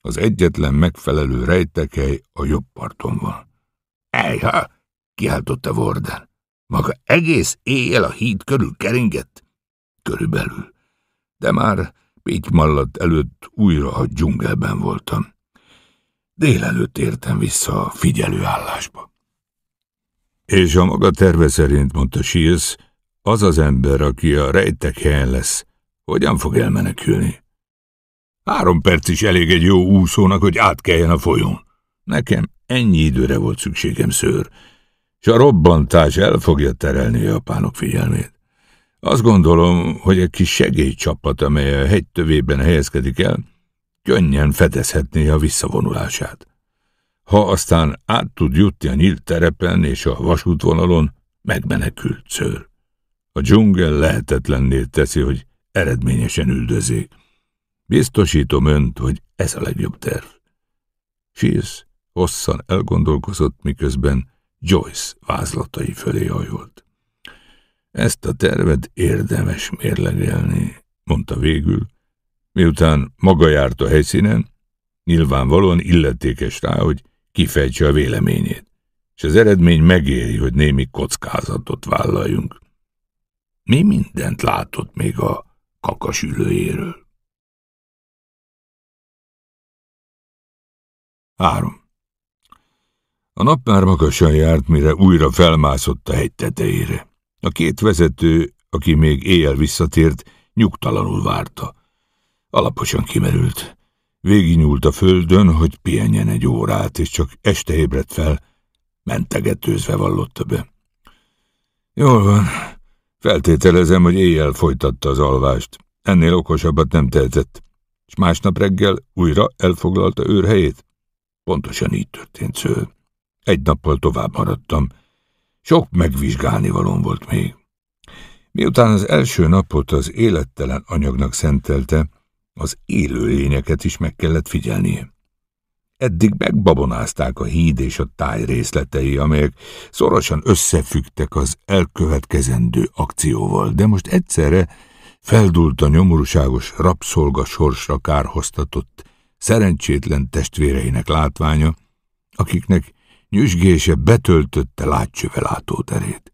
Az egyetlen megfelelő rejtekely a jobb parton van. Ejha! kiáltotta Vorden. Maga egész éjjel a híd körül keringett? Körülbelül. De már Pitty előtt újra a dzsungelben voltam. Délelőtt értem vissza a figyelő állásba. És a maga terve szerint, mondta Shields, az az ember, aki a rejtek helyen lesz, hogyan fog elmenekülni? Három perc is elég egy jó úszónak, hogy átkeljen a folyón. Nekem ennyi időre volt szükségem, szőr, és a robbantás el fogja terelni a japánok figyelmét. Azt gondolom, hogy egy kis segélycsapat, amely a hegy tövében helyezkedik el, könnyen fedezhetné a visszavonulását. Ha aztán át tud jutni a nyílt terepen és a vasútvonalon, megmenekült szőr. A dzsungel lehetetlenné teszi, hogy eredményesen üldözik. Biztosítom önt, hogy ez a legjobb terv. Shears hosszan elgondolkozott, miközben Joyce vázlatai fölé hajolt. Ezt a tervet érdemes mérlegelni, mondta végül, miután maga járt a helyszínen, nyilvánvalóan illetékes rá, hogy kifejtse a véleményét, és az eredmény megéri, hogy némi kockázatot vállaljunk. Mi mindent látott még a kakas ülőjéről? 3. A nap már magasan járt, mire újra felmászott a hegy tetejére. A két vezető, aki még éjjel visszatért, nyugtalanul várta. Alaposan kimerült. Végignyúlt a földön, hogy pihenjen egy órát, és csak este ébredt fel, mentegetőzve vallotta be. Jól van. Feltételezem, hogy éjjel folytatta az alvást. Ennél okosabbat nem tehetett. És másnap reggel újra elfoglalta őr helyét. Pontosan így történt, sző. Egy nappal tovább maradtam. Sok megvizsgálni valon volt még. Miután az első napot az élettelen anyagnak szentelte, az élő lényeket is meg kellett figyelnie. Eddig megbabonázták a híd és a táj részletei, amelyek szorosan összefügtek az elkövetkezendő akcióval, de most egyszerre feldult a nyomorúságos rabszolga sorsra kárhoztatott szerencsétlen testvéreinek látványa, akiknek nyüzsgése betöltötte látcsöve látóterét.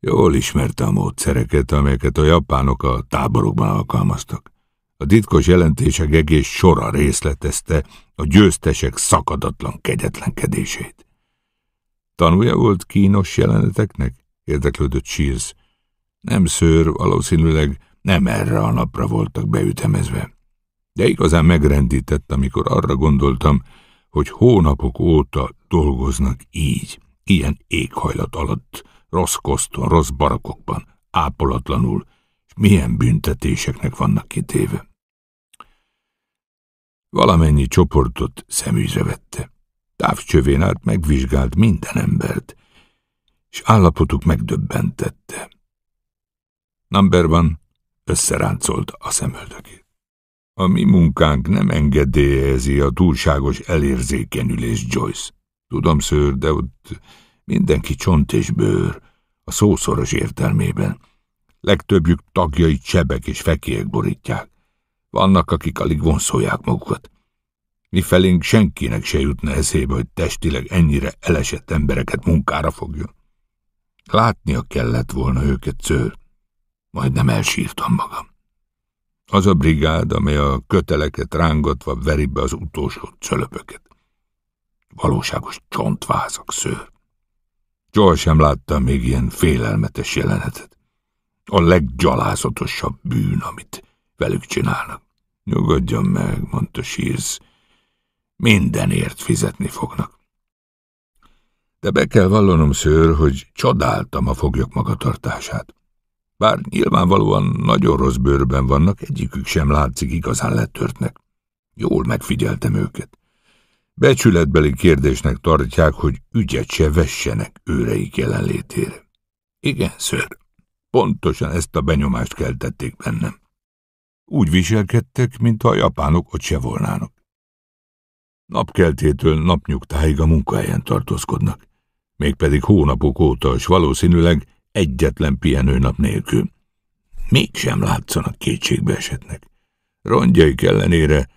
Jól ismerte a módszereket, amelyeket a japánok a táborokban alkalmaztak. A titkos jelentések egész sora részletezte a győztesek szakadatlan kegyetlenkedését. Tanulja volt kínos jeleneteknek? érdeklődött Shears. Nem szőr, valószínűleg nem erre a napra voltak beütemezve. De igazán megrendített, amikor arra gondoltam, hogy hónapok óta dolgoznak így, ilyen éghajlat alatt, rossz koszton, rossz barakokban, ápolatlanul, és milyen büntetéseknek vannak kitéve. Valamennyi csoportot szemügyre vette. Távcsövén át megvizsgált minden embert, és állapotuk megdöbbentette. Number van összeráncolt a szemöldökét. A mi munkánk nem engedélyezi a túlságos elérzékenyülés Joyce. Tudom, szőr, de ott mindenki csont és bőr, a szószoros értelmében. Legtöbbjük tagjai csebek és fekélyek borítják. Vannak, akik alig vonszolják magukat. Mi felénk senkinek se jutna eszébe, hogy testileg ennyire elesett embereket munkára fogjon. Látnia kellett volna őket, szőr. Majdnem elsírtam magam. Az a brigád, amely a köteleket rángatva veri be az utolsó cölöpöket valóságos csontvázak szőr. Soha sem láttam még ilyen félelmetes jelenetet. A leggyalázatosabb bűn, amit velük csinálnak. Nyugodjon meg, mondta Sírz. Mindenért fizetni fognak. De be kell vallanom, szőr, hogy csodáltam a foglyok magatartását. Bár nyilvánvalóan nagyon rossz bőrben vannak, egyikük sem látszik igazán letörtnek. Jól megfigyeltem őket. Becsületbeli kérdésnek tartják, hogy ügyet se vessenek őreik jelenlétére. Igen, ször, pontosan ezt a benyomást keltették bennem. Úgy viselkedtek, mintha a japánok ott se volnának. Napkeltétől napnyugtáig a munkahelyen tartózkodnak, mégpedig hónapok óta, és valószínűleg egyetlen pihenőnap nélkül. Mégsem látszanak kétségbe esetnek. Rondjaik ellenére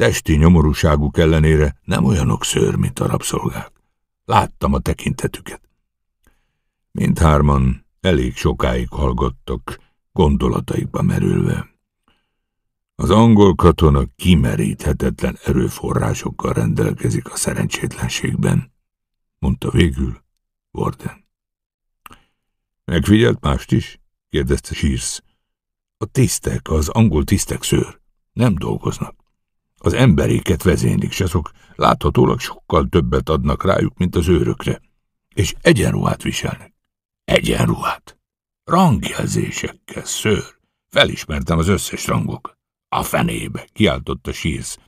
Testi nyomorúságuk ellenére nem olyanok szőr, mint a rabszolgák. Láttam a tekintetüket. Mindhárman elég sokáig hallgattak, gondolataikba merülve. Az angol katona kimeríthetetlen erőforrásokkal rendelkezik a szerencsétlenségben, mondta végül Warden. Megfigyelt mást is? kérdezte Sírsz. A tisztek, az angol tisztek szőr nem dolgoznak. Az emberéket vezénylik se szok, láthatólag sokkal többet adnak rájuk, mint az őrökre. És egyenruhát viselnek. Egyenruhát. Rangjelzésekkel, szőr. Felismertem az összes rangokat. A fenébe, kiáltotta Sírsz.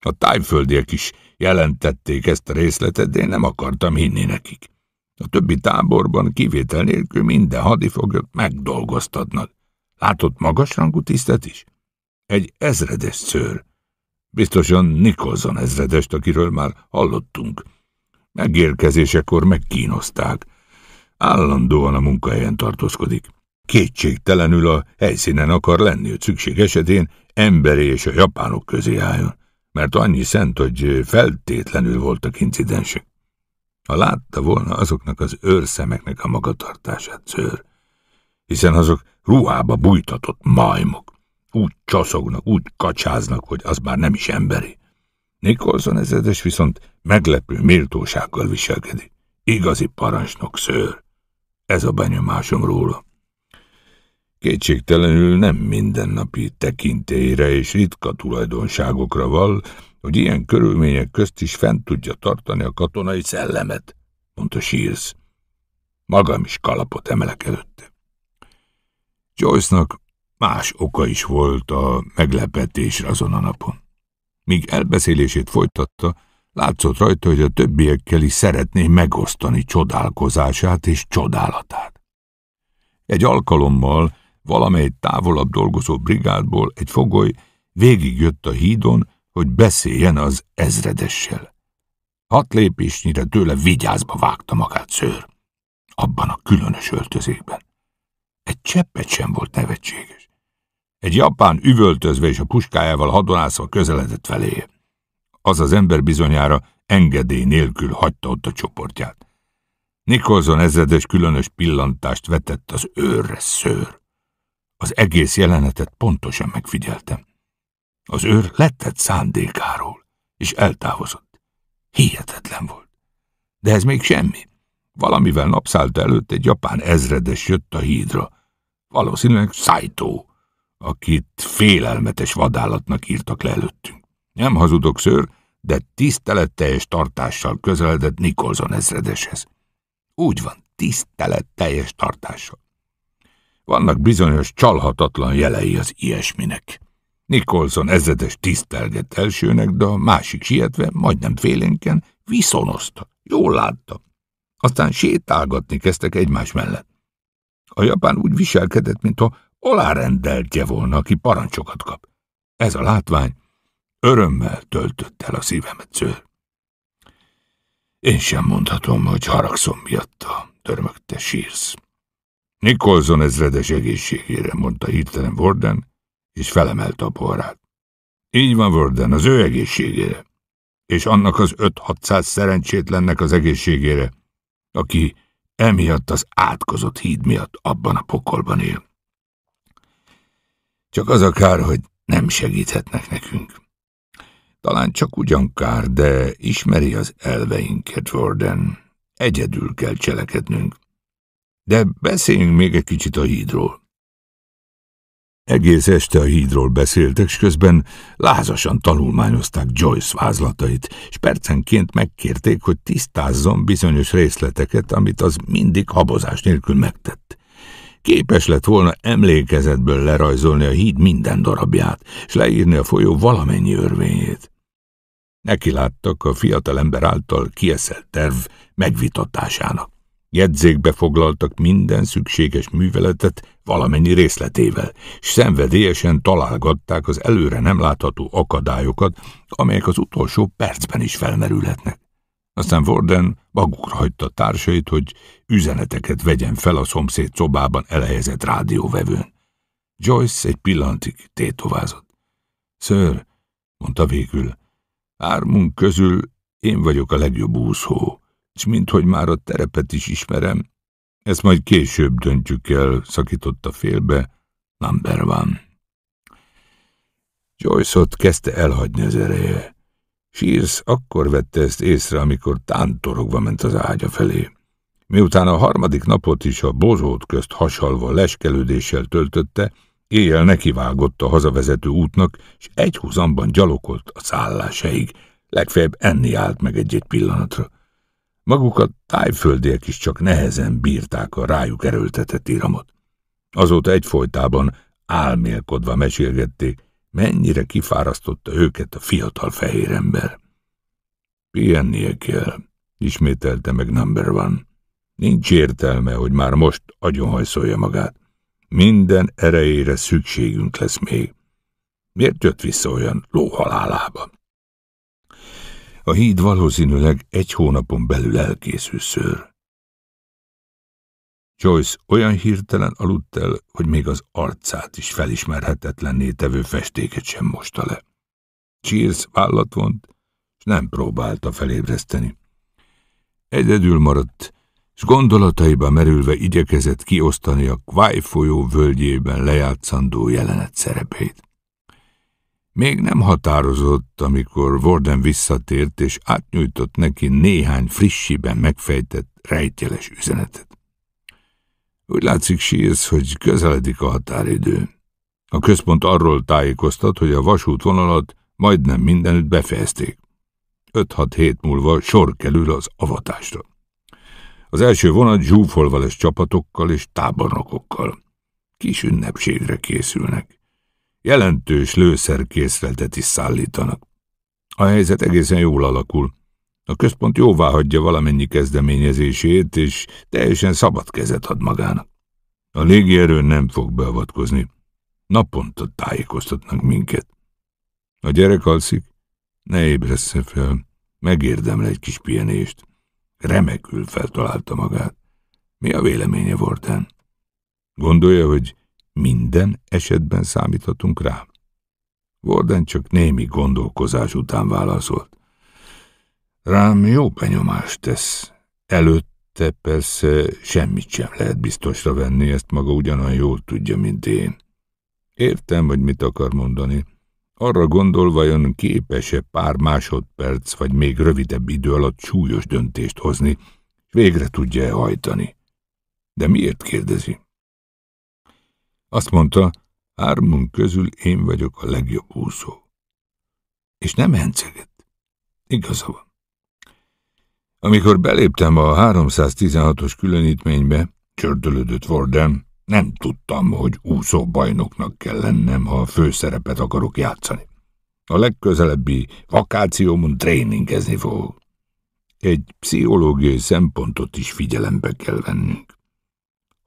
A tájföldiek is jelentették ezt a részletet, de én nem akartam hinni nekik. A többi táborban kivétel nélkül minden hadifoglyot megdolgoztatnak. Látott magasrangú tisztet is? Egy ezredes szőr, biztosan Nikolson ezredest, akiről már hallottunk. Megérkezésekor megkínozták. Állandóan a munkahelyen tartózkodik. Kétségtelenül a helyszínen akar lenni, hogy szükség esetén emberi és a japánok közé álljon, mert annyi szent, hogy feltétlenül voltak incidensek. Ha látta volna azoknak az őrszemeknek a magatartását, szőr, hiszen azok ruhába bújtatott majmok úgy csaszognak, úgy kacsáznak, hogy az már nem is emberi. Nikolson ezredes viszont meglepő méltósággal viselkedik. Igazi parancsnok szőr. Ez a benyomásom róla. Kétségtelenül nem mindennapi tekintélyre és ritka tulajdonságokra val, hogy ilyen körülmények közt is fent tudja tartani a katonai szellemet, mondta Shears. Magam is kalapot emelek előtte. Joyce-nak Más oka is volt a meglepetésre azon a napon. Míg elbeszélését folytatta, látszott rajta, hogy a többiekkel is szeretné megosztani csodálkozását és csodálatát. Egy alkalommal valamely távolabb dolgozó brigádból egy fogoly végigjött a hídon, hogy beszéljen az ezredessel. Hat lépésnyire tőle vigyázba vágta magát szőr, abban a különös öltözékben. Egy cseppet sem volt nevetséges. Egy japán üvöltözve és a puskájával hadonászva közeledett felé. Az az ember bizonyára engedély nélkül hagyta ott a csoportját. Nikolson ezredes különös pillantást vetett az őrre szőr. Az egész jelenetet pontosan megfigyeltem. Az őr lettett szándékáról, és eltávozott. Hihetetlen volt. De ez még semmi. Valamivel napszállt előtt egy japán ezredes jött a hídra. Valószínűleg Saito, akit félelmetes vadállatnak írtak le előttünk. Nem hazudok, ször, de tiszteletteljes tartással közeledett Nikolson ezredeshez. Úgy van, tiszteletteljes tartással. Vannak bizonyos csalhatatlan jelei az ilyesminek. Nikolson ezredes tisztelgett elsőnek, de a másik sietve, majdnem félénken, viszonozta. Jól látta. Aztán sétálgatni kezdtek egymás mellett. A japán úgy viselkedett, mintha alárendeltje volna, aki parancsokat kap. Ez a látvány örömmel töltött el a szívemet szőr. Én sem mondhatom, hogy haragszom miatta, törmögte sírsz. Nikolson ezredes egészségére, mondta hirtelen Warden, és felemelte a porrát. Így van, Warden, az ő egészségére, és annak az öt 600 szerencsétlennek az egészségére, aki emiatt az átkozott híd miatt abban a pokolban él. Csak az a kár, hogy nem segíthetnek nekünk. Talán csak ugyan kár, de ismeri az elveinket, Warden. Egyedül kell cselekednünk. De beszéljünk még egy kicsit a hídról. Egész este a hídról beszéltek, és közben lázasan tanulmányozták Joyce vázlatait, és percenként megkérték, hogy tisztázzon bizonyos részleteket, amit az mindig habozás nélkül megtett képes lett volna emlékezetből lerajzolni a híd minden darabját, és leírni a folyó valamennyi örvényét. Neki láttak a fiatalember által kieszelt terv megvitatásának. Jegyzékbe foglaltak minden szükséges műveletet valamennyi részletével, és szenvedélyesen találgatták az előre nem látható akadályokat, amelyek az utolsó percben is felmerülhetnek. Aztán Forden magukra hagyta társait, hogy üzeneteket vegyen fel a szomszéd szobában elhelyezett rádióvevőn. Joyce egy pillantig tétovázott. Ször, mondta végül, ármunk közül én vagyok a legjobb úszó, és minthogy már a terepet is ismerem, ezt majd később döntjük el, szakította félbe, number van. Joyce-ot kezdte elhagyni az ereje. Shears akkor vette ezt észre, amikor tántorogva ment az ágya felé. Miután a harmadik napot is a bozót közt hasalva leskelődéssel töltötte, éjjel nekivágott a hazavezető útnak, és egyhuzamban gyalogolt a szállásaig, legfeljebb enni állt meg egy-egy pillanatra. Maguk a tájföldiek is csak nehezen bírták a rájuk erőltetett íramot. Azóta egyfolytában álmélkodva mesélgették, mennyire kifárasztotta őket a fiatal fehér ember. Pihennie kell, ismételte meg number van. Nincs értelme, hogy már most agyonhajszolja magát. Minden erejére szükségünk lesz még. Miért jött vissza olyan lóhalálába? A híd valószínűleg egy hónapon belül elkészül szőr. Joyce olyan hirtelen aludt el, hogy még az arcát is felismerhetetlenné tevő festéket sem mosta le. Cheers vállat vont, és nem próbálta felébreszteni. Egyedül maradt, és gondolataiba merülve igyekezett kiosztani a Kváj folyó völgyében lejátszandó jelenet szerepét. Még nem határozott, amikor Warden visszatért, és átnyújtott neki néhány frissiben megfejtett rejtjeles üzenetet. Úgy látszik, Sírsz, hogy közeledik a határidő. A központ arról tájékoztat, hogy a vasútvonalat majdnem mindenütt befejezték. 5-6 hét múlva sor kerül az avatásra. Az első vonat lesz csapatokkal és tábornokokkal. Kis ünnepségre készülnek. Jelentős lőszerkészletet is szállítanak. A helyzet egészen jól alakul. A központ jóvá hagyja valamennyi kezdeményezését, és teljesen szabad kezet ad magának. A légierő nem fog beavatkozni. Naponta tájékoztatnak minket. A gyerek alszik, ne ébresze fel, megérdemle egy kis pihenést. Remekül feltalálta magát. Mi a véleménye Vordán? Gondolja, hogy minden esetben számíthatunk rá? Vorden csak némi gondolkozás után válaszolt. Rám jó benyomást tesz. Előtte persze semmit sem lehet biztosra venni, ezt maga ugyanolyan jól tudja, mint én. Értem, hogy mit akar mondani. Arra gondol, vajon képes-e pár másodperc vagy még rövidebb idő alatt súlyos döntést hozni, és végre tudja-e hajtani. De miért kérdezi? Azt mondta, hármunk közül én vagyok a legjobb úszó. És nem hencegett. Igaza van. Amikor beléptem a 316-os különítménybe, csördölődött Vorden, nem tudtam, hogy úszó bajnoknak kell lennem, ha a főszerepet akarok játszani. A legközelebbi vakációmon tréningezni fogok. Egy pszichológiai szempontot is figyelembe kell vennünk.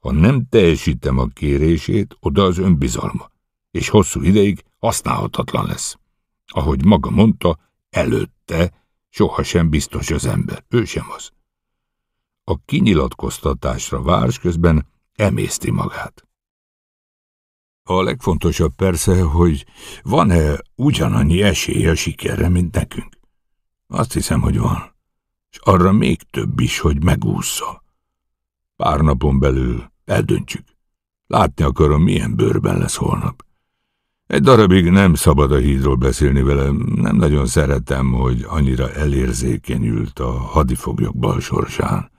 Ha nem teljesítem a kérését, oda az önbizalma, és hosszú ideig használhatatlan lesz. Ahogy maga mondta, előtte Soha sem biztos az ember, ő sem az. A kinyilatkoztatásra vársz közben emészti magát. A legfontosabb persze, hogy van-e ugyanannyi esély a sikerre, mint nekünk. Azt hiszem, hogy van, és arra még több is, hogy megúszza. Pár napon belül eldöntjük. Látni akarom, milyen bőrben lesz holnap. Egy darabig nem szabad a hídról beszélni vele. nem nagyon szeretem, hogy annyira elérzékenyült a hadifoglyok balsorsán.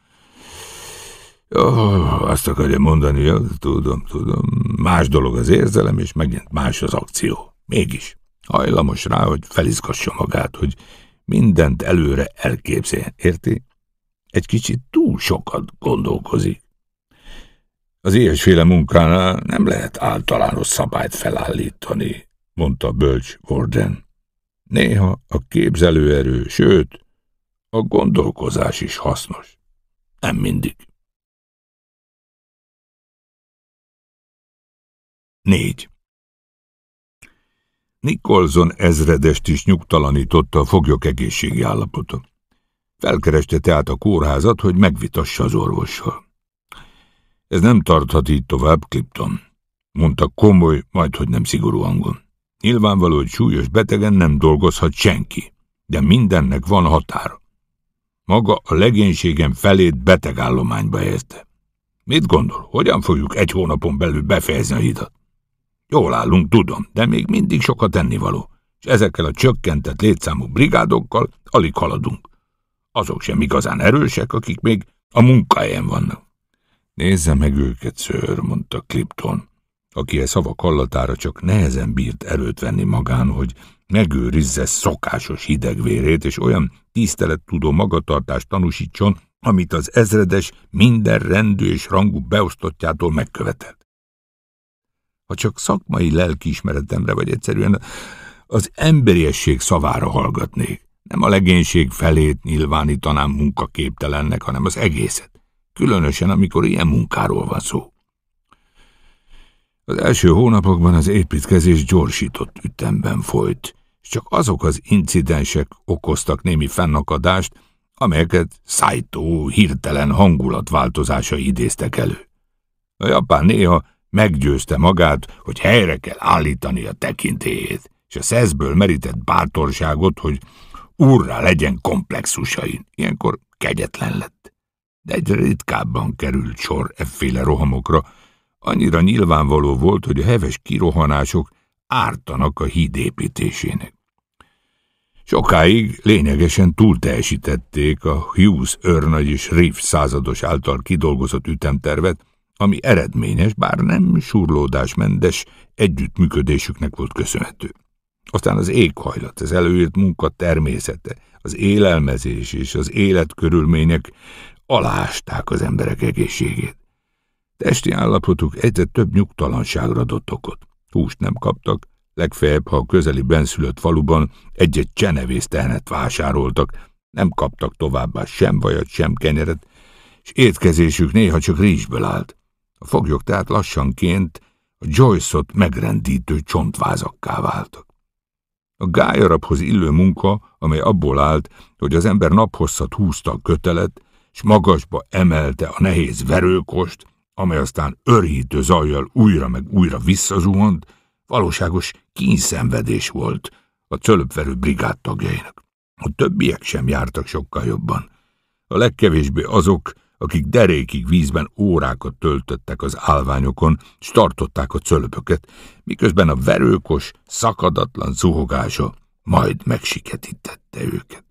Oh, azt akarja mondani, ja, tudom, tudom, más dolog az érzelem, és megint más az akció. Mégis hajlamos rá, hogy felizgassa magát, hogy mindent előre elképzeljen, érti? Egy kicsit túl sokat gondolkozik. Az ilyesféle munkánál nem lehet általános szabályt felállítani, mondta Bölcs Warden. Néha a képzelőerő, sőt, a gondolkozás is hasznos. Nem mindig. 4. Nicholson ezredest is nyugtalanította a foglyok egészségi állapota. Felkereste tehát a kórházat, hogy megvitassa az orvossal. Ez nem tarthat így tovább, Clipton, mondta komoly, majdhogy nem szigorú hangon. Nyilvánvaló, hogy súlyos betegen nem dolgozhat senki, de mindennek van határa. Maga a legénységem felét betegállományba helyezte. Mit gondol, hogyan fogjuk egy hónapon belül befejezni a hidat? Jól állunk, tudom, de még mindig sokat tennivaló, és ezekkel a csökkentett létszámú brigádokkal alig haladunk. Azok sem igazán erősek, akik még a munkahelyen vannak. Nézze meg őket, ször, mondta Clipton, aki a e szava kallatára csak nehezen bírt erőt venni magán, hogy megőrizze szokásos hidegvérét, és olyan tisztelettudó magatartást tanúsítson, amit az ezredes minden rendű és rangú beosztottjától megkövetelt. Ha csak szakmai lelkiismeretemre vagy egyszerűen az emberiesség szavára hallgatnék, nem a legénység felét nyilvánítanám munkaképtelennek, hanem az egészet különösen amikor ilyen munkáról van szó. Az első hónapokban az építkezés gyorsított ütemben folyt, és csak azok az incidensek okoztak némi fennakadást, amelyeket szájtó, hirtelen hangulatváltozása idéztek elő. A japán néha meggyőzte magát, hogy helyre kell állítani a tekintélyét, és a szeszből merített bátorságot, hogy úrrá legyen komplexusain. Ilyenkor kegyetlen lett de egyre ritkábban került sor efféle rohamokra, annyira nyilvánvaló volt, hogy a heves kirohanások ártanak a híd építésének. Sokáig lényegesen túlteljesítették a Hughes őrnagy és Riff százados által kidolgozott ütemtervet, ami eredményes, bár nem surlódásmentes együttműködésüknek volt köszönhető. Aztán az éghajlat, az előírt munka természete, az élelmezés és az életkörülmények alásták az emberek egészségét. Testi állapotuk egyre több nyugtalanságra adott okot. Húst nem kaptak, legfeljebb, ha a közeli benszülött faluban egy-egy csenevész tehenet vásároltak, nem kaptak továbbá sem vajat, sem kenyeret, és étkezésük néha csak rizsből állt. A foglyok tehát lassanként a Joyce-ot megrendítő csontvázakká váltak. A gályarabhoz illő munka, amely abból állt, hogy az ember naphosszat húzta a kötelet, s magasba emelte a nehéz verőkost, amely aztán örhítő zajjal újra meg újra visszazuhant, valóságos kínszenvedés volt a cölöpverő brigád tagjainak. A többiek sem jártak sokkal jobban. A legkevésbé azok, akik derékig vízben órákat töltöttek az állványokon, s tartották a cölöpöket, miközben a verőkos, szakadatlan zuhogása majd megsiketítette őket.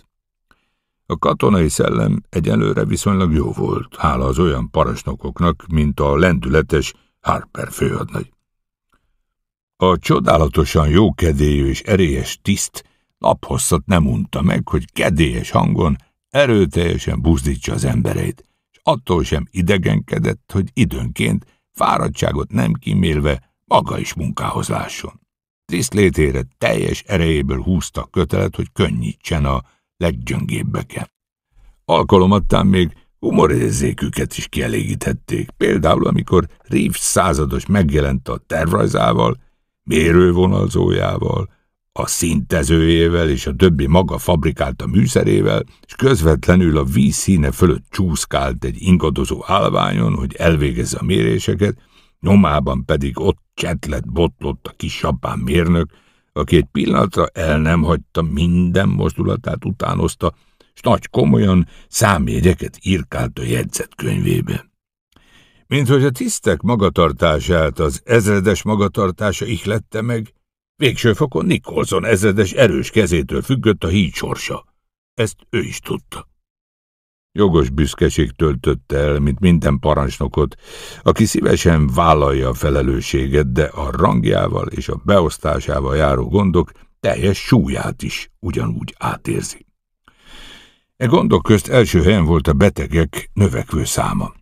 A katonai szellem egyelőre viszonylag jó volt, hála az olyan parasnokoknak, mint a lendületes Harper főadnagy. A csodálatosan jókedélyű és erélyes tiszt naphosszat nem unta meg, hogy kedélyes hangon erőteljesen buzdítsa az embereit, és attól sem idegenkedett, hogy időnként fáradtságot nem kímélve maga is munkához lásson. Tiszt létére teljes erejéből húzta a kötelet, hogy könnyítsen a leggyöngébbeket. Alkalomattán még humorérzéküket is kielégíthették, például amikor Reeves százados megjelent a tervrajzával, mérővonalzójával, a szintezőjével és a többi maga fabrikált a műszerével, és közvetlenül a víz színe fölött csúszkált egy ingadozó állványon, hogy elvégezze a méréseket, nyomában pedig ott csetlet botlott a kis japán mérnök, aki egy pillanatra el nem hagyta, minden mozdulatát utánozta, s nagy komolyan számjegyeket írkált a jegyzetkönyvébe. Mint hogy a tisztek magatartását az ezredes magatartása ihlette meg, végső fokon Nikolson ezredes erős kezétől függött a híd sorsa. Ezt ő is tudta. Jogos büszkeség töltött el, mint minden parancsnokot, aki szívesen vállalja a felelősséget, de a rangjával és a beosztásával járó gondok teljes súlyát is ugyanúgy átérzi. E gondok közt első helyen volt a betegek növekvő száma.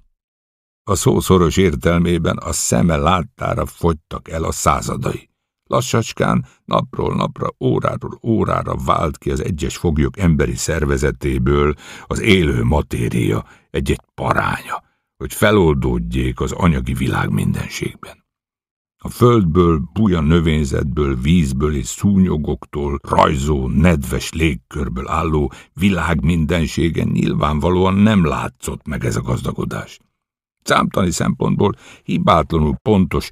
A szószoros értelmében a szeme láttára fogytak el a századai. Lassacskán, napról napra, óráról órára vált ki az egyes foglyok emberi szervezetéből az élő matéria, egy-egy paránya, hogy feloldódjék az anyagi világ mindenségben. A földből, buja növényzetből, vízből és szúnyogoktól, rajzó, nedves légkörből álló világ mindenségen nyilvánvalóan nem látszott meg ez a gazdagodás. Számtani szempontból hibátlanul pontos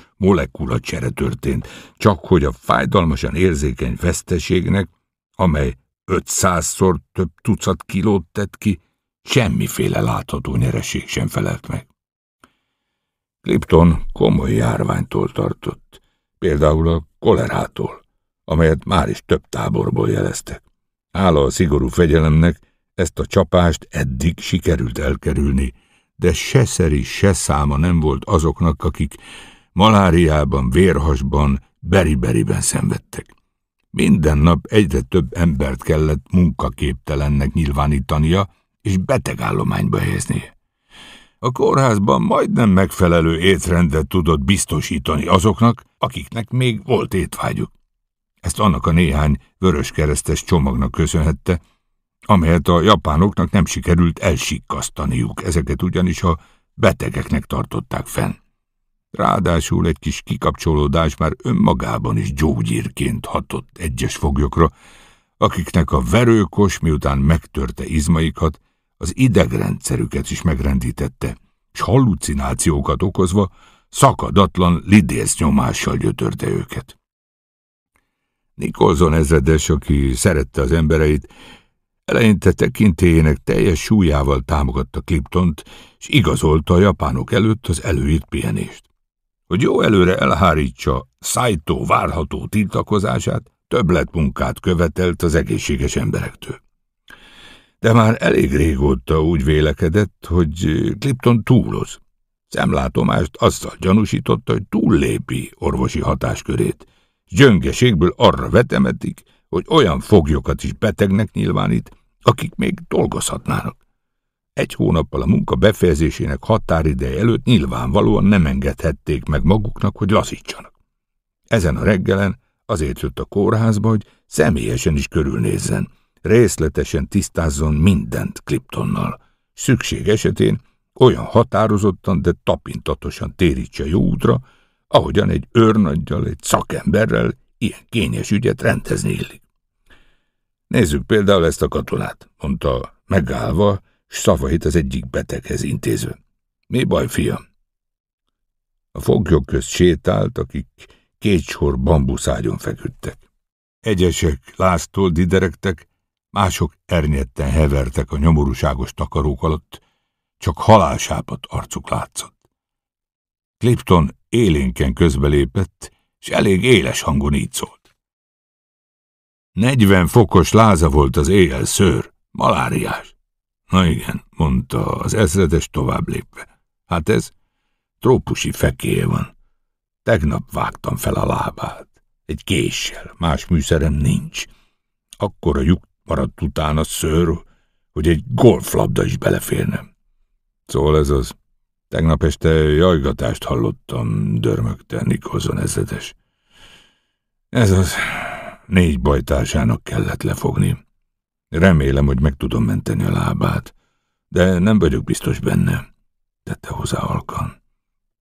csere történt, csak hogy a fájdalmasan érzékeny veszteségnek, amely 500-szor több tucat kilót tett ki, semmiféle látható nyereség sem felelt meg. Clipton komoly járványtól tartott, például a kolerától, amelyet már is több táborból jeleztek. Hála a szigorú fegyelemnek ezt a csapást eddig sikerült elkerülni, de se szeri, se száma nem volt azoknak, akik maláriában, vérhasban, beriberiben szenvedtek. Minden nap egyre több embert kellett munkaképtelennek nyilvánítania és betegállományba helyeznie. A kórházban majdnem megfelelő étrendet tudott biztosítani azoknak, akiknek még volt étvágyuk. Ezt annak a néhány vöröskeresztes csomagnak köszönhette, amelyet a japánoknak nem sikerült elsikkasztaniuk, ezeket ugyanis a betegeknek tartották fenn. Ráadásul egy kis kikapcsolódás már önmagában is gyógyírként hatott egyes foglyokra, akiknek a verőkos, miután megtörte izmaikat, az idegrendszerüket is megrendítette, és hallucinációkat okozva szakadatlan lidész nyomással gyötörte őket. Nikolson ezredes, aki szerette az embereit, Eleinte tekintélyének teljes súlyával támogatta Kliptont, és igazolta a japánok előtt az előírt pihenést. Hogy jó előre elhárítsa Saito várható tiltakozását, munkát követelt az egészséges emberektől. De már elég régóta úgy vélekedett, hogy Klipton túloz. Szemlátomást azzal gyanúsította, hogy túllépi orvosi hatáskörét. Gyöngeségből arra vetemetik, hogy olyan foglyokat is betegnek nyilvánít, akik még dolgozhatnának. Egy hónappal a munka befejezésének határideje előtt nyilvánvalóan nem engedhették meg maguknak, hogy lazítsanak. Ezen a reggelen azért jött a kórházba, hogy személyesen is körülnézzen, részletesen tisztázzon mindent Kliptonnal. Szükség esetén olyan határozottan, de tapintatosan térítse jó útra, ahogyan egy őrnaggyal, egy szakemberrel ilyen kényes ügyet rendezni illik. Nézzük például ezt a katonát, mondta megállva, s szavait az egyik beteghez intéző. Mi baj, fiam? A foglyok közt sétált, akik két sor bambuszágyon feküdtek. Egyesek láztól diderektek, mások ernyetten hevertek a nyomorúságos takarók alatt, csak halálsápat arcuk látszott. Clipton élénken közbelépett, és elég éles hangon így szólt. Negyven fokos láza volt az éjjel szőr, maláriás. Na igen, mondta az ezredes tovább lépve. Hát ez trópusi fekéje van. Tegnap vágtam fel a lábát. Egy késsel, más műszerem nincs. Akkor a lyuk maradt utána szőr, hogy egy golflabda is beleférne. Szóval ez az Tegnap este jajgatást hallottam, dörmögte Nikolson ezredes. Ez az, négy bajtársának kellett lefogni. Remélem, hogy meg tudom menteni a lábát, de nem vagyok biztos benne, tette hozzá Alkan.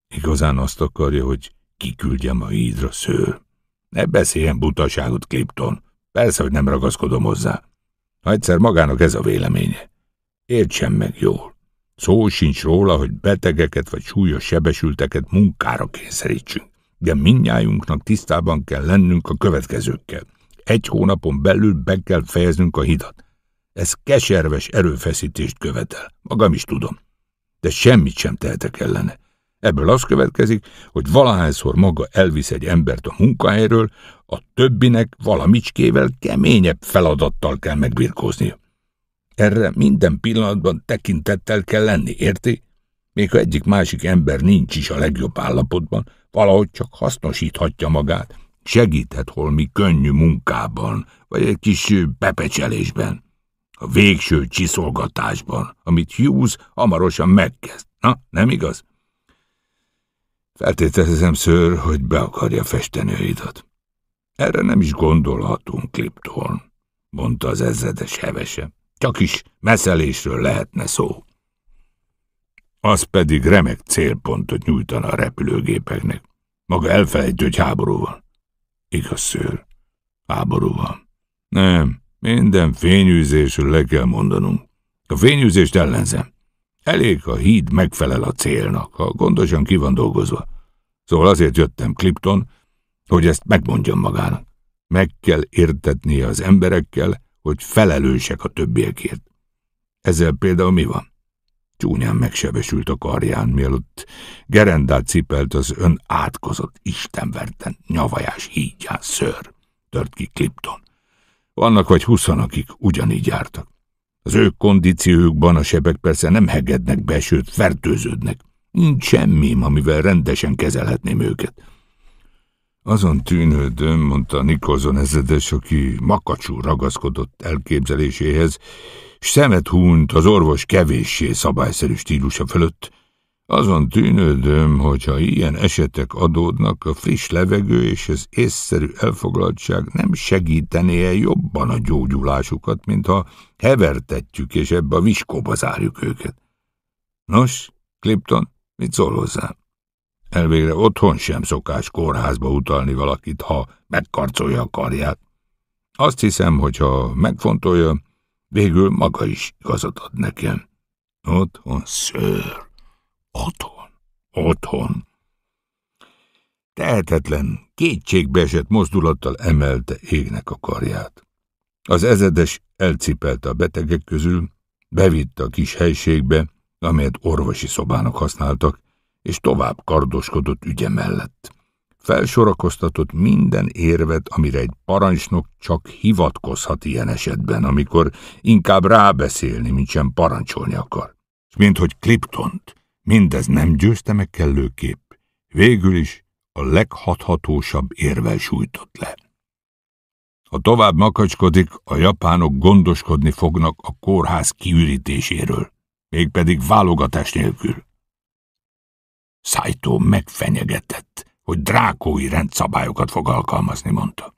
Igazán azt akarja, hogy kiküldjem a hídra szőr. Ne beszéljen butaságot, Clipton. Persze, hogy nem ragaszkodom hozzá. Ha egyszer magának ez a véleménye. Értsen meg jól. Szó sincs róla, hogy betegeket vagy súlyos sebesülteket munkára kényszerítsünk, de minnyájunknak tisztában kell lennünk a következőkkel. Egy hónapon belül be kell fejeznünk a hidat. Ez keserves erőfeszítést követel, magam is tudom. De semmit sem tehetek ellene. Ebből az következik, hogy valahányszor maga elvisz egy embert a munkahelyről, a többinek valamicskével keményebb feladattal kell megbirkóznia. Erre minden pillanatban tekintettel kell lenni, érti? Még ha egyik-másik ember nincs is a legjobb állapotban, valahogy csak hasznosíthatja magát, segíthet holmi könnyű munkában, vagy egy kis bepecselésben, a végső csiszolgatásban, amit Hughes hamarosan megkezd. Na, nem igaz? Feltételezem, ször, hogy be akarja festeni a Erre nem is gondolhatunk, Klipton, mondta az ezredes hevesen. Csak is meszelésről lehetne szó. Az pedig remek célpontot nyújtana a repülőgépeknek. Maga elfelejtő, hogy háború van. Igaz, szőr, háború van. Nem, minden fényűzésről le kell mondanunk. A fényűzést ellenzem. Elég, a híd megfelel a célnak, ha gondosan ki van dolgozva. Szóval azért jöttem Clipton, hogy ezt megmondjam magának. Meg kell értetnie az emberekkel, hogy felelősek a többiekért. Ezzel például mi van? Csúnyán megsebesült a karján, mielőtt gerendát cipelt az ön átkozott, istenverten, nyavajás hígyán ször, tört ki Clipton. Vannak vagy huszan, akik ugyanígy jártak. Az ő kondíciójukban a sebek persze nem hegednek be, sőt fertőződnek. Nincs semmi, amivel rendesen kezelhetném őket. Azon tűnődöm, mondta Nikolson ezredes, aki makacsú ragaszkodott elképzeléséhez, s szemet húnt az orvos kevéssé szabályszerű stílusa fölött. Azon tűnődöm, hogyha ilyen esetek adódnak, a friss levegő és az észszerű elfoglaltság nem segítené -e jobban a gyógyulásukat, mintha hevertetjük és ebbe a viskóba zárjuk őket. Nos, Clipton, mit szól hozzám? Elvégre otthon sem szokás kórházba utalni valakit, ha megkarcolja a karját. Azt hiszem, hogyha megfontolja, végül maga is igazat ad nekem. Otthon, ször, otthon, otthon. Tehetetlen, kétségbeesett mozdulattal emelte égnek a karját. Az ezedes elcipelte a betegek közül, bevitte a kis helységbe, amelyet orvosi szobának használtak, és tovább kardoskodott ügye mellett. Felsorakoztatott minden érvet, amire egy parancsnok csak hivatkozhat ilyen esetben, amikor inkább rábeszélni, mint sem parancsolni akar. És minthogy Kliptont, mindez nem győzte meg kellőképp, végül is a leghathatósabb érvel sújtott le. Ha tovább makacskodik, a japánok gondoskodni fognak a kórház kiürítéséről, mégpedig válogatás nélkül. Szájtó megfenyegetett, hogy drákói rendszabályokat fog alkalmazni, mondta.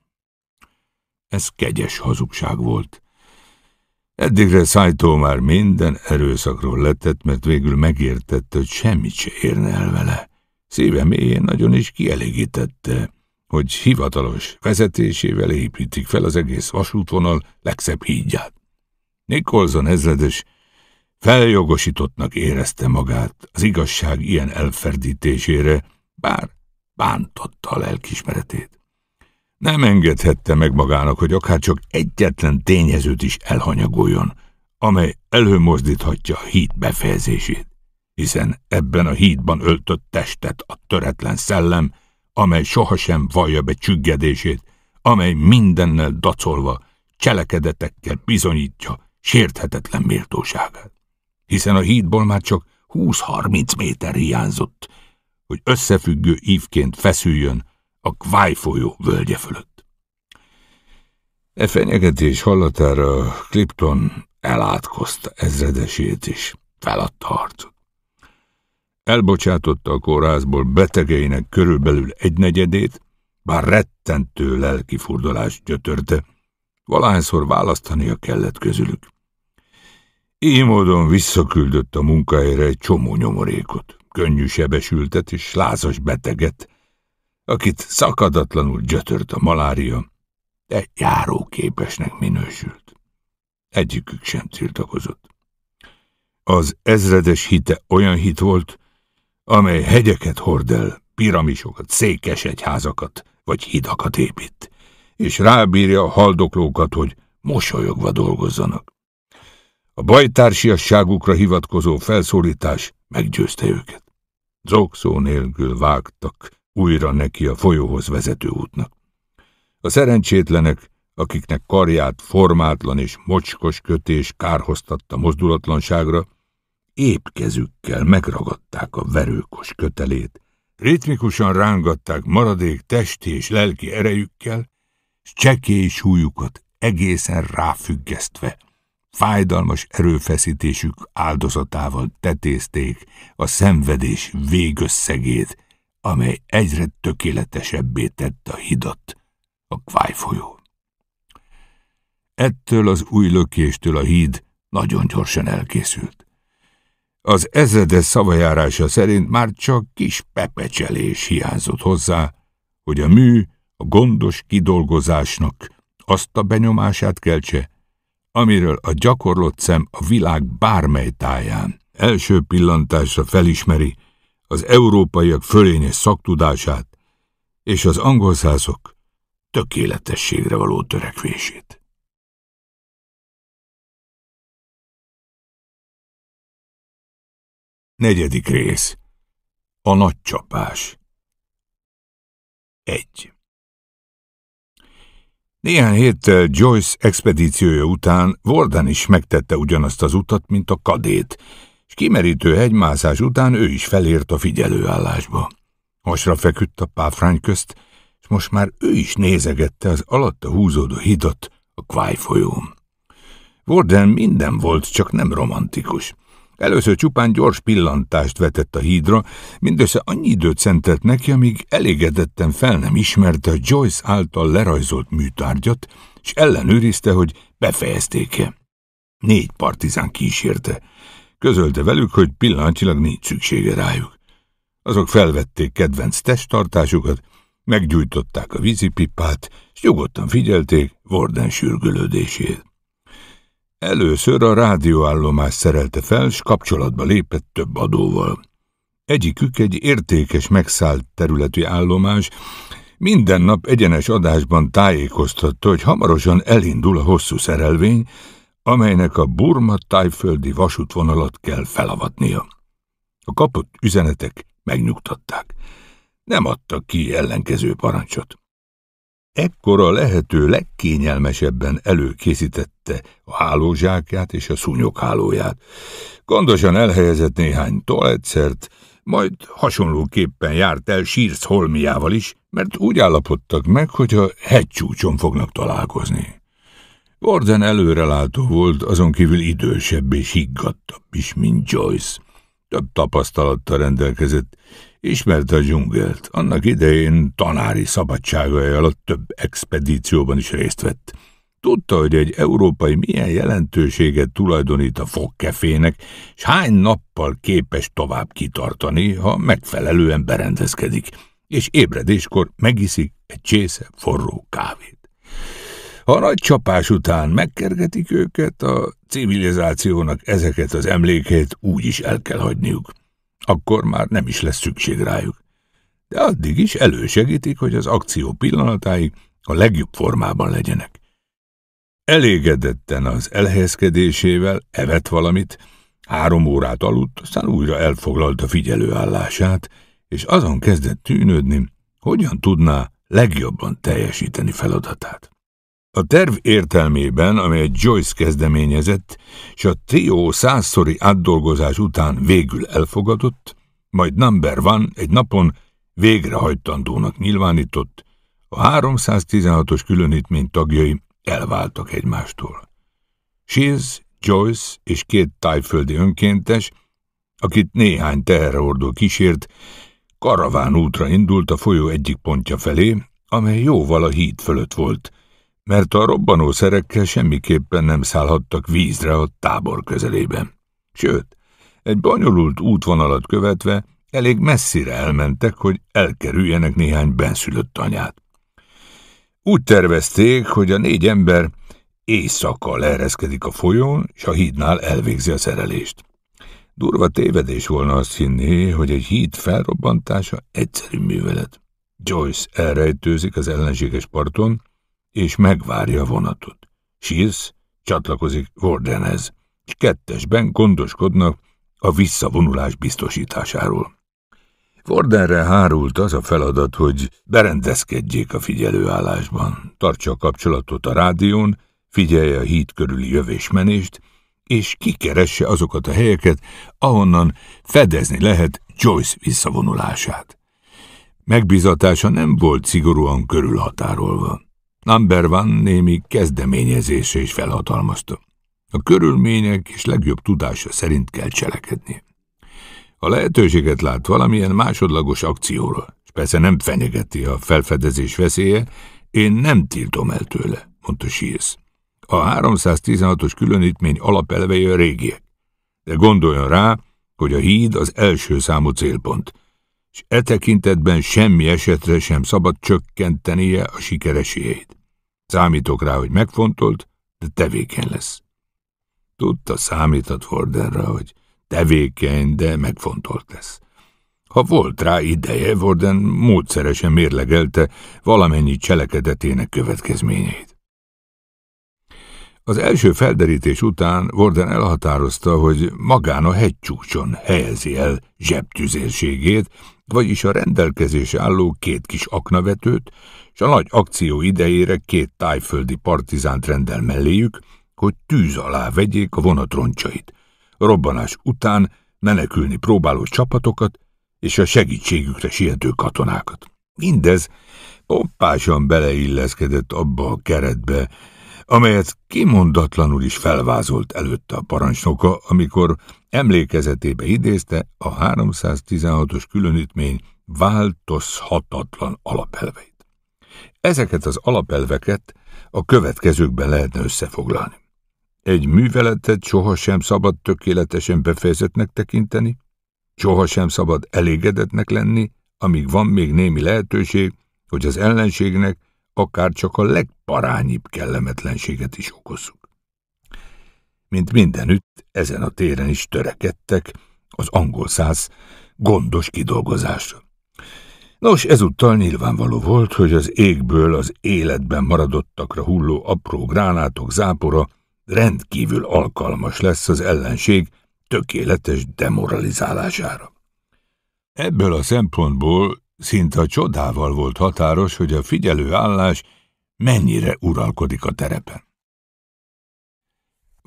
Ez kegyes hazugság volt. Eddigre Szájtó már minden erőszakról letett, mert végül megértette, hogy semmit se érne el vele. Szíve mélyén nagyon is kielégítette, hogy hivatalos vezetésével építik fel az egész vasútvonal legszebb hídját. Nikolson ezredes Feljogosítottnak érezte magát az igazság ilyen elferdítésére, bár bántotta a lelkismeretét. Nem engedhette meg magának, hogy akár csak egyetlen tényezőt is elhanyagoljon, amely előmozdíthatja a híd befejezését, hiszen ebben a hídban öltött testet a töretlen szellem, amely sohasem vallja be csüggedését, amely mindennel dacolva, cselekedetekkel bizonyítja sérthetetlen méltóságát hiszen a hídból már csak 20-30 méter hiányzott, hogy összefüggő ívként feszüljön a Kváj folyó völgye fölött. E fenyegetés hallatára Klipton elátkozta ezredesét is, feladta harcot. Elbocsátotta a kórházból betegeinek körülbelül egynegyedét, bár rettentő lelki gyötörte, valahányszor választania kellett közülük. Így módon visszaküldött a munkahelyre egy csomó nyomorékot, könnyű sebesültet és lázas beteget, akit szakadatlanul gyötört a malária, de járóképesnek minősült. Egyikük sem tiltakozott. Az ezredes hite olyan hit volt, amely hegyeket hord el, piramisokat, székes egyházakat vagy hidakat épít, és rábírja a haldoklókat, hogy mosolyogva dolgozzanak. A bajtársiasságukra hivatkozó felszólítás meggyőzte őket. Zokszó nélkül vágtak újra neki a folyóhoz vezető útnak. A szerencsétlenek, akiknek karját formátlan és mocskos kötés kárhoztatta mozdulatlanságra, épp kezükkel megragadták a verőkos kötelét, ritmikusan rángatták maradék testi és lelki erejükkel, s csekély súlyukat egészen ráfüggesztve fájdalmas erőfeszítésük áldozatával tetézték a szenvedés végösszegét, amely egyre tökéletesebbé tette a hidat a Kváj folyó. Ettől az új lökéstől a híd nagyon gyorsan elkészült. Az ezredes szavajárása szerint már csak kis pepecselés hiányzott hozzá, hogy a mű a gondos kidolgozásnak azt a benyomását keltse, amiről a gyakorlott szem a világ bármely táján első pillantásra felismeri az európaiak fölényes szaktudását és az angol százok tökéletességre való törekvését. Negyedik rész A nagy csapás Egy néhány héttel eh, Joyce expedíciója után Warden is megtette ugyanazt az utat, mint a kadét, és kimerítő hegymászás után ő is felért a figyelőállásba. Hasra feküdt a páfrány közt, és most már ő is nézegette az alatta húzódó hidat a Kváj folyón. Warden minden volt, csak nem romantikus – Először csupán gyors pillantást vetett a hídra, mindössze annyi időt szentelt neki, amíg elégedetten fel nem ismerte a Joyce által lerajzolt műtárgyat, és ellenőrizte, hogy befejezték-e. Négy partizán kísérte. Közölte velük, hogy pillanatilag nincs szüksége rájuk. Azok felvették kedvenc testtartásukat, meggyújtották a vízipipát, és nyugodtan figyelték Warden sürgülődését. Először a rádióállomás szerelte fel, s kapcsolatba lépett több adóval. Egyikük egy értékes megszállt területű állomás, minden nap egyenes adásban tájékoztatta, hogy hamarosan elindul a hosszú szerelvény, amelynek a Burma-tájföldi vasútvonalat kell felavatnia. A kapott üzenetek megnyugtatták. Nem adtak ki ellenkező parancsot. Ekkor a lehető legkényelmesebben előkészítette a hálózsákját és a szúnyoghálóját. Gondosan elhelyezett néhány toletszert, majd hasonlóképpen járt el sírsz holmiával is, mert úgy állapodtak meg, hogy a hegycsúcson fognak találkozni. Warden előrelátó volt, azon kívül idősebb és higgadtabb is, mint Joyce. Több tapasztalattal rendelkezett, Ismerte a dzsungelt. Annak idején tanári szabadságai alatt több expedícióban is részt vett. Tudta, hogy egy európai milyen jelentőséget tulajdonít a fogkefének, és hány nappal képes tovább kitartani, ha megfelelően berendezkedik, és ébredéskor megiszik egy csésze forró kávét. Ha a nagy csapás után megkergetik őket, a civilizációnak ezeket az emlékeit úgy is el kell hagyniuk akkor már nem is lesz szükség rájuk. De addig is elősegítik, hogy az akció pillanatáig a legjobb formában legyenek. Elégedetten az elhelyezkedésével evett valamit, három órát aludt, aztán újra elfoglalta figyelőállását, és azon kezdett tűnődni, hogyan tudná legjobban teljesíteni feladatát. A terv értelmében, amelyet Joyce kezdeményezett, és a trió százszori átdolgozás után végül elfogadott, majd Number van egy napon végrehajtandónak nyilvánított, a 316-os különítmény tagjai elváltak egymástól. Shears, Joyce és két tájföldi önkéntes, akit néhány teherordó kísért, karaván útra indult a folyó egyik pontja felé, amely jóval a híd fölött volt – mert a robbanó szerekkel semmiképpen nem szállhattak vízre a tábor közelében. Sőt, egy bonyolult útvonalat követve elég messzire elmentek, hogy elkerüljenek néhány benszülött anyát. Úgy tervezték, hogy a négy ember éjszaka leereszkedik a folyón, és a hídnál elvégzi a szerelést. Durva tévedés volna azt hinni, hogy egy híd felrobbantása egyszerű művelet. Joyce elrejtőzik az ellenséges parton, és megvárja a vonatot. Sírsz csatlakozik Wardenhez, és kettesben gondoskodnak a visszavonulás biztosításáról. Wardenre hárult az a feladat, hogy berendezkedjék a figyelőállásban, tartsa a kapcsolatot a rádión, figyelje a híd körüli jövésmenést, és kikeresse azokat a helyeket, ahonnan fedezni lehet Joyce visszavonulását. Megbizatása nem volt szigorúan körülhatárolva. Number van némi kezdeményezése is felhatalmazta. A körülmények és legjobb tudása szerint kell cselekedni. A lehetőséget lát valamilyen másodlagos akcióra, és persze nem fenyegeti a felfedezés veszélye, én nem tiltom el tőle, mondta Shears. A 316-os különítmény alapelvei a régiek, de gondoljon rá, hogy a híd az első számú célpont, és e tekintetben semmi esetre sem szabad csökkentenie a sikeresélyét. Számítok rá, hogy megfontolt, de tevékeny lesz. Tudta, számított Vordenra, hogy tevékeny, de megfontolt lesz. Ha volt rá ideje, Vorden módszeresen mérlegelte valamennyi cselekedetének következményeit. Az első felderítés után Vorden elhatározta, hogy magán a hegycsúcson helyezi el zsebtüzérségét, vagyis a rendelkezés álló két kis aknavetőt, és a nagy akció idejére két tájföldi partizánt rendel melléjük, hogy tűz alá vegyék a vonatroncsait. robbanás után menekülni próbáló csapatokat és a segítségükre siető katonákat. Mindez pompásan beleilleszkedett abba a keretbe, amelyet kimondatlanul is felvázolt előtte a parancsnoka, amikor emlékezetébe idézte a 316-os különítmény változhatatlan alapelveit. Ezeket az alapelveket a következőkben lehetne összefoglalni. Egy műveletet sohasem szabad tökéletesen befejezetnek tekinteni, sohasem szabad elégedetnek lenni, amíg van még némi lehetőség, hogy az ellenségnek akár csak a legparányibb kellemetlenséget is okozzuk. Mint mindenütt, ezen a téren is törekedtek az angol száz gondos kidolgozásra. Nos, ezúttal nyilvánvaló volt, hogy az égből az életben maradottakra hulló apró gránátok zápora rendkívül alkalmas lesz az ellenség tökéletes demoralizálására. Ebből a szempontból szinte csodával volt határos, hogy a figyelő állás mennyire uralkodik a terepen.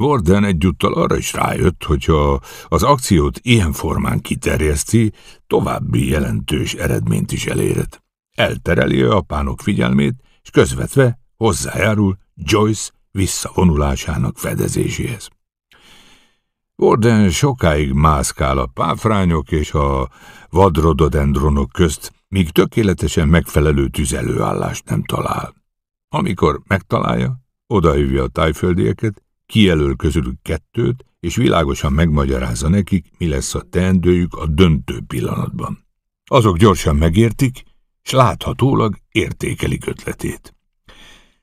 Warden egyúttal arra is rájött, hogyha az akciót ilyen formán kiterjeszti, további jelentős eredményt is elérhet. Eltereli a japánok figyelmét, és közvetve hozzájárul Joyce visszavonulásának fedezéséhez. Warden sokáig mászkál a páfrányok és a vadrododendronok közt, míg tökéletesen megfelelő tüzelőállást nem talál. Amikor megtalálja, odahívja a tájföldieket, kijelöl közülük kettőt, és világosan megmagyarázza nekik, mi lesz a teendőjük a döntő pillanatban. Azok gyorsan megértik, s láthatólag értékelik ötletét.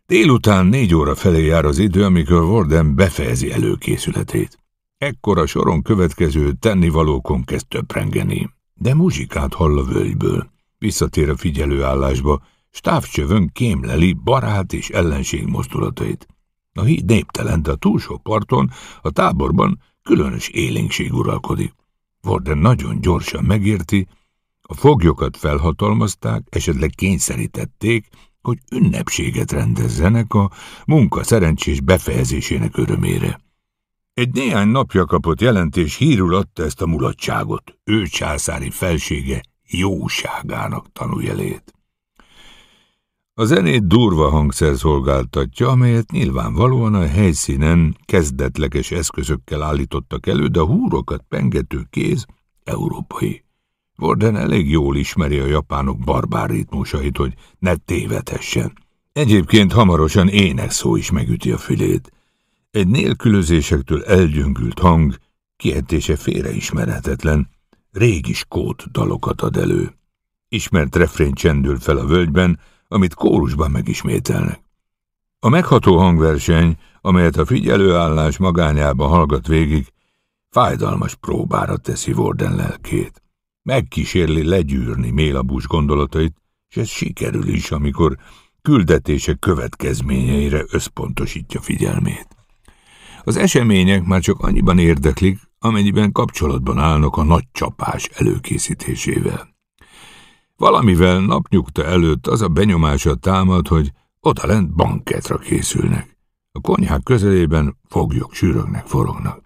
Délután négy óra felé jár az idő, amikor Warden befejezi előkészületét. Ekkor a soron következő tennivalókon kezd töprengeni, de muzsikát hall a völgyből. Visszatér a figyelőállásba, stávcsövön kémleli barát és ellenség mozdulatait. A híd néptelen, de a túlsó parton, a táborban különös élénkség uralkodik. Warden nagyon gyorsan megérti, a foglyokat felhatalmazták, esetleg kényszerítették, hogy ünnepséget rendezzenek a munka szerencsés befejezésének örömére. Egy néhány napja kapott jelentés hírül adta ezt a mulatságot, ő császári felsége jóságának tanuljelét. A zenét durva hangszer szolgáltatja, amelyet nyilvánvalóan a helyszínen kezdetleges eszközökkel állítottak elő, de a húrokat pengető kéz európai. Warden elég jól ismeri a japánok barbár ritmusait, hogy ne tévedhessen. Egyébként hamarosan énekszó is megüti a fülét. Egy nélkülözésektől elgyöngült hang, kiejtése félreismerhetetlen, régi skót dalokat ad elő. Ismert refrén csendül fel a völgyben, amit kórusban megismételnek. A megható hangverseny, amelyet a figyelőállás magányába hallgat végig, fájdalmas próbára teszi Vorden lelkét. Megkísérli legyűrni mélabús gondolatait, és ez sikerül is, amikor küldetése következményeire összpontosítja figyelmét. Az események már csak annyiban érdeklik, amennyiben kapcsolatban állnak a nagy csapás előkészítésével. Valamivel napnyugta előtt az a benyomása támad, hogy odalent banketra készülnek. A konyhák közelében foglyok sűrögnek, forognak.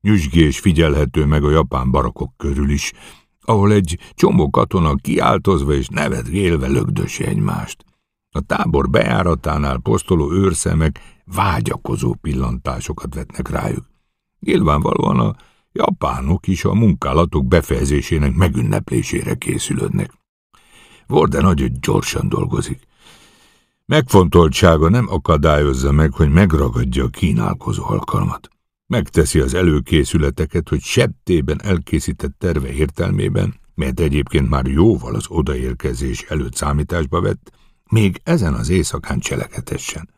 Nyüzsgés figyelhető meg a japán barakok körül is, ahol egy csomó katona kiáltozva és nevetgélve lögdösi egymást. A tábor bejáratánál posztoló őrszemek vágyakozó pillantásokat vetnek rájuk. Nyilvánvalóan a japánok is a munkálatok befejezésének megünneplésére készülődnek. Warden nagyon gyorsan dolgozik. Megfontoltsága nem akadályozza meg, hogy megragadja a kínálkozó alkalmat. Megteszi az előkészületeket, hogy septében elkészített terve értelmében, mert egyébként már jóval az odaérkezés előtt számításba vett, még ezen az éjszakán cselekedessen.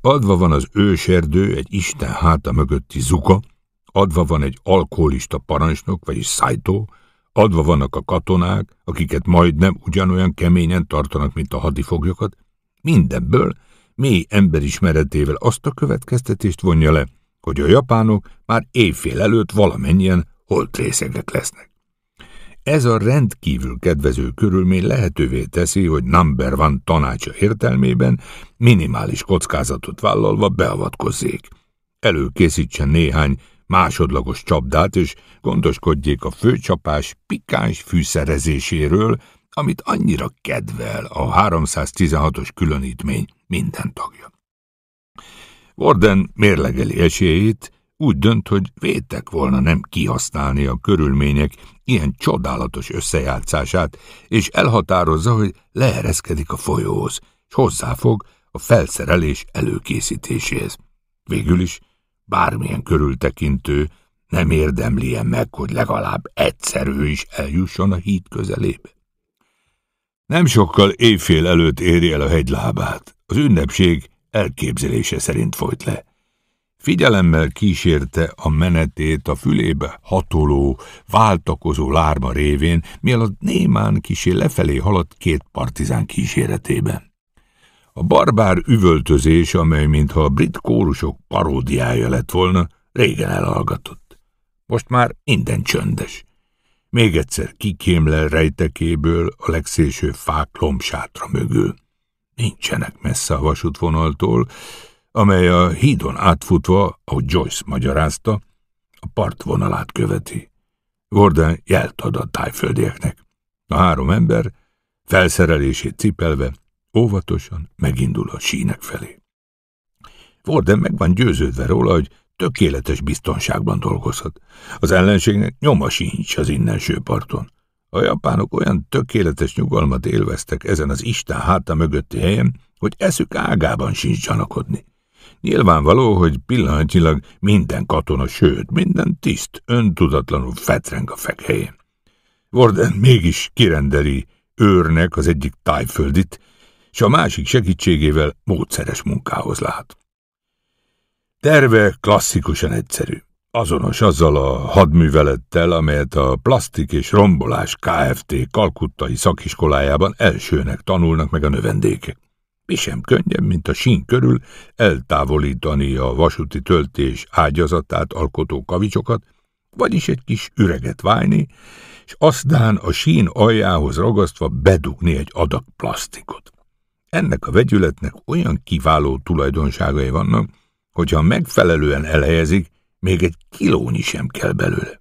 Adva van az őserdő egy Isten háta mögötti zuka, adva van egy alkoholista parancsnok, vagyis szájtó, Adva vannak a katonák, akiket majdnem ugyanolyan keményen tartanak, mint a hadifoglyokat, mindebből mély emberismeretével azt a következtetést vonja le, hogy a japánok már évfél előtt valamennyien holtrészegek lesznek. Ez a rendkívül kedvező körülmény lehetővé teszi, hogy number van tanácsa értelmében minimális kockázatot vállalva beavatkozzék. Előkészítsen néhány másodlagos csapdát, és gondoskodjék a főcsapás pikáns fűszerezéséről, amit annyira kedvel a 316-os különítmény minden tagja. Warden mérlegeli esélyét, úgy dönt, hogy vétek volna nem kihasználni a körülmények ilyen csodálatos összejátszását, és elhatározza, hogy leereszkedik a folyóhoz, és hozzáfog a felszerelés előkészítéséhez. Végül is bármilyen körültekintő, nem érdemlien meg, hogy legalább egyszerű is eljusson a híd közelébe. Nem sokkal évfél előtt éri el a hegylábát. Az ünnepség elképzelése szerint folyt le. Figyelemmel kísérte a menetét a fülébe hatoló, váltakozó lárma révén, mielőtt némán kisé lefelé haladt két partizán kíséretében. A barbár üvöltözés, amely mintha a brit kórusok paródiája lett volna, régen elhallgatott. Most már minden csöndes. Még egyszer kikémlel rejtekéből a legszélső fák lombsátra mögül. Nincsenek messze a vasútvonaltól, amely a hídon átfutva, ahogy Joyce magyarázta, a partvonalát követi. Gordon jelt ad a tájföldieknek. A három ember, felszerelését cipelve, Óvatosan megindul a sínek felé. Forden meg van győződve róla, hogy tökéletes biztonságban dolgozhat. Az ellenségnek nyoma sincs az innenső parton. A japánok olyan tökéletes nyugalmat élveztek ezen az Isten háta mögötti helyen, hogy eszük ágában sincs gyanakodni. Nyilvánvaló, hogy pillanatnyilag minden katona, sőt, minden tiszt öntudatlanul fetreng a fekhelyén. Warden mégis kirendeli őrnek az egyik tájföldit, és a másik segítségével módszeres munkához lát. Terve klasszikusan egyszerű. Azonos azzal a hadművelettel, amelyet a Plastik és Rombolás Kft. kalkuttai szakiskolájában elsőnek tanulnak meg a növendékek. Mi sem könnyebb, mint a sín körül eltávolítani a vasúti töltés ágyazatát alkotó kavicsokat, vagyis egy kis üreget válni, és aztán a sín aljához ragasztva bedugni egy adag plastikot. Ennek a vegyületnek olyan kiváló tulajdonságai vannak, hogyha megfelelően elhelyezik, még egy kilónyi sem kell belőle.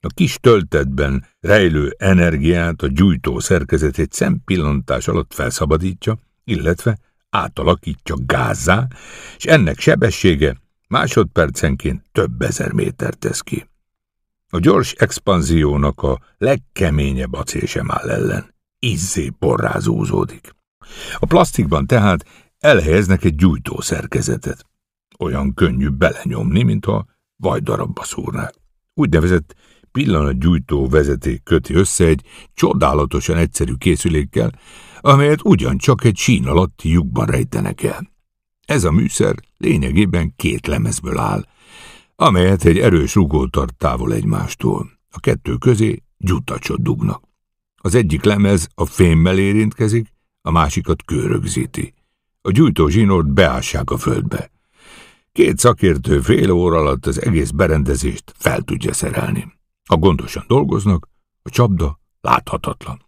A kis töltetben rejlő energiát a gyújtó szerkezet egy szempillantás alatt felszabadítja, illetve átalakítja gázzá, és ennek sebessége másodpercenként több ezer méter tesz ki. A gyors expanziónak a legkeményebb acél sem áll ellen, izzé porrázózódik. A plastikban tehát elhelyeznek egy gyújtószerkezetet. Olyan könnyű belenyomni, mintha vagy darabba szúrnák. Úgynevezett pillanatgyújtó vezeték köti össze egy csodálatosan egyszerű készülékkel, amelyet ugyancsak egy sín alatti lyukban rejtenek el. Ez a műszer lényegében két lemezből áll, amelyet egy erős rugó tart távol egymástól. A kettő közé gyutacsot dugnak. Az egyik lemez a fémmel érintkezik, a másikat kőrögzíti. A gyújtó zsinort beássák a földbe. Két szakértő fél óra alatt az egész berendezést fel tudja szerelni. Ha gondosan dolgoznak, a csapda láthatatlan.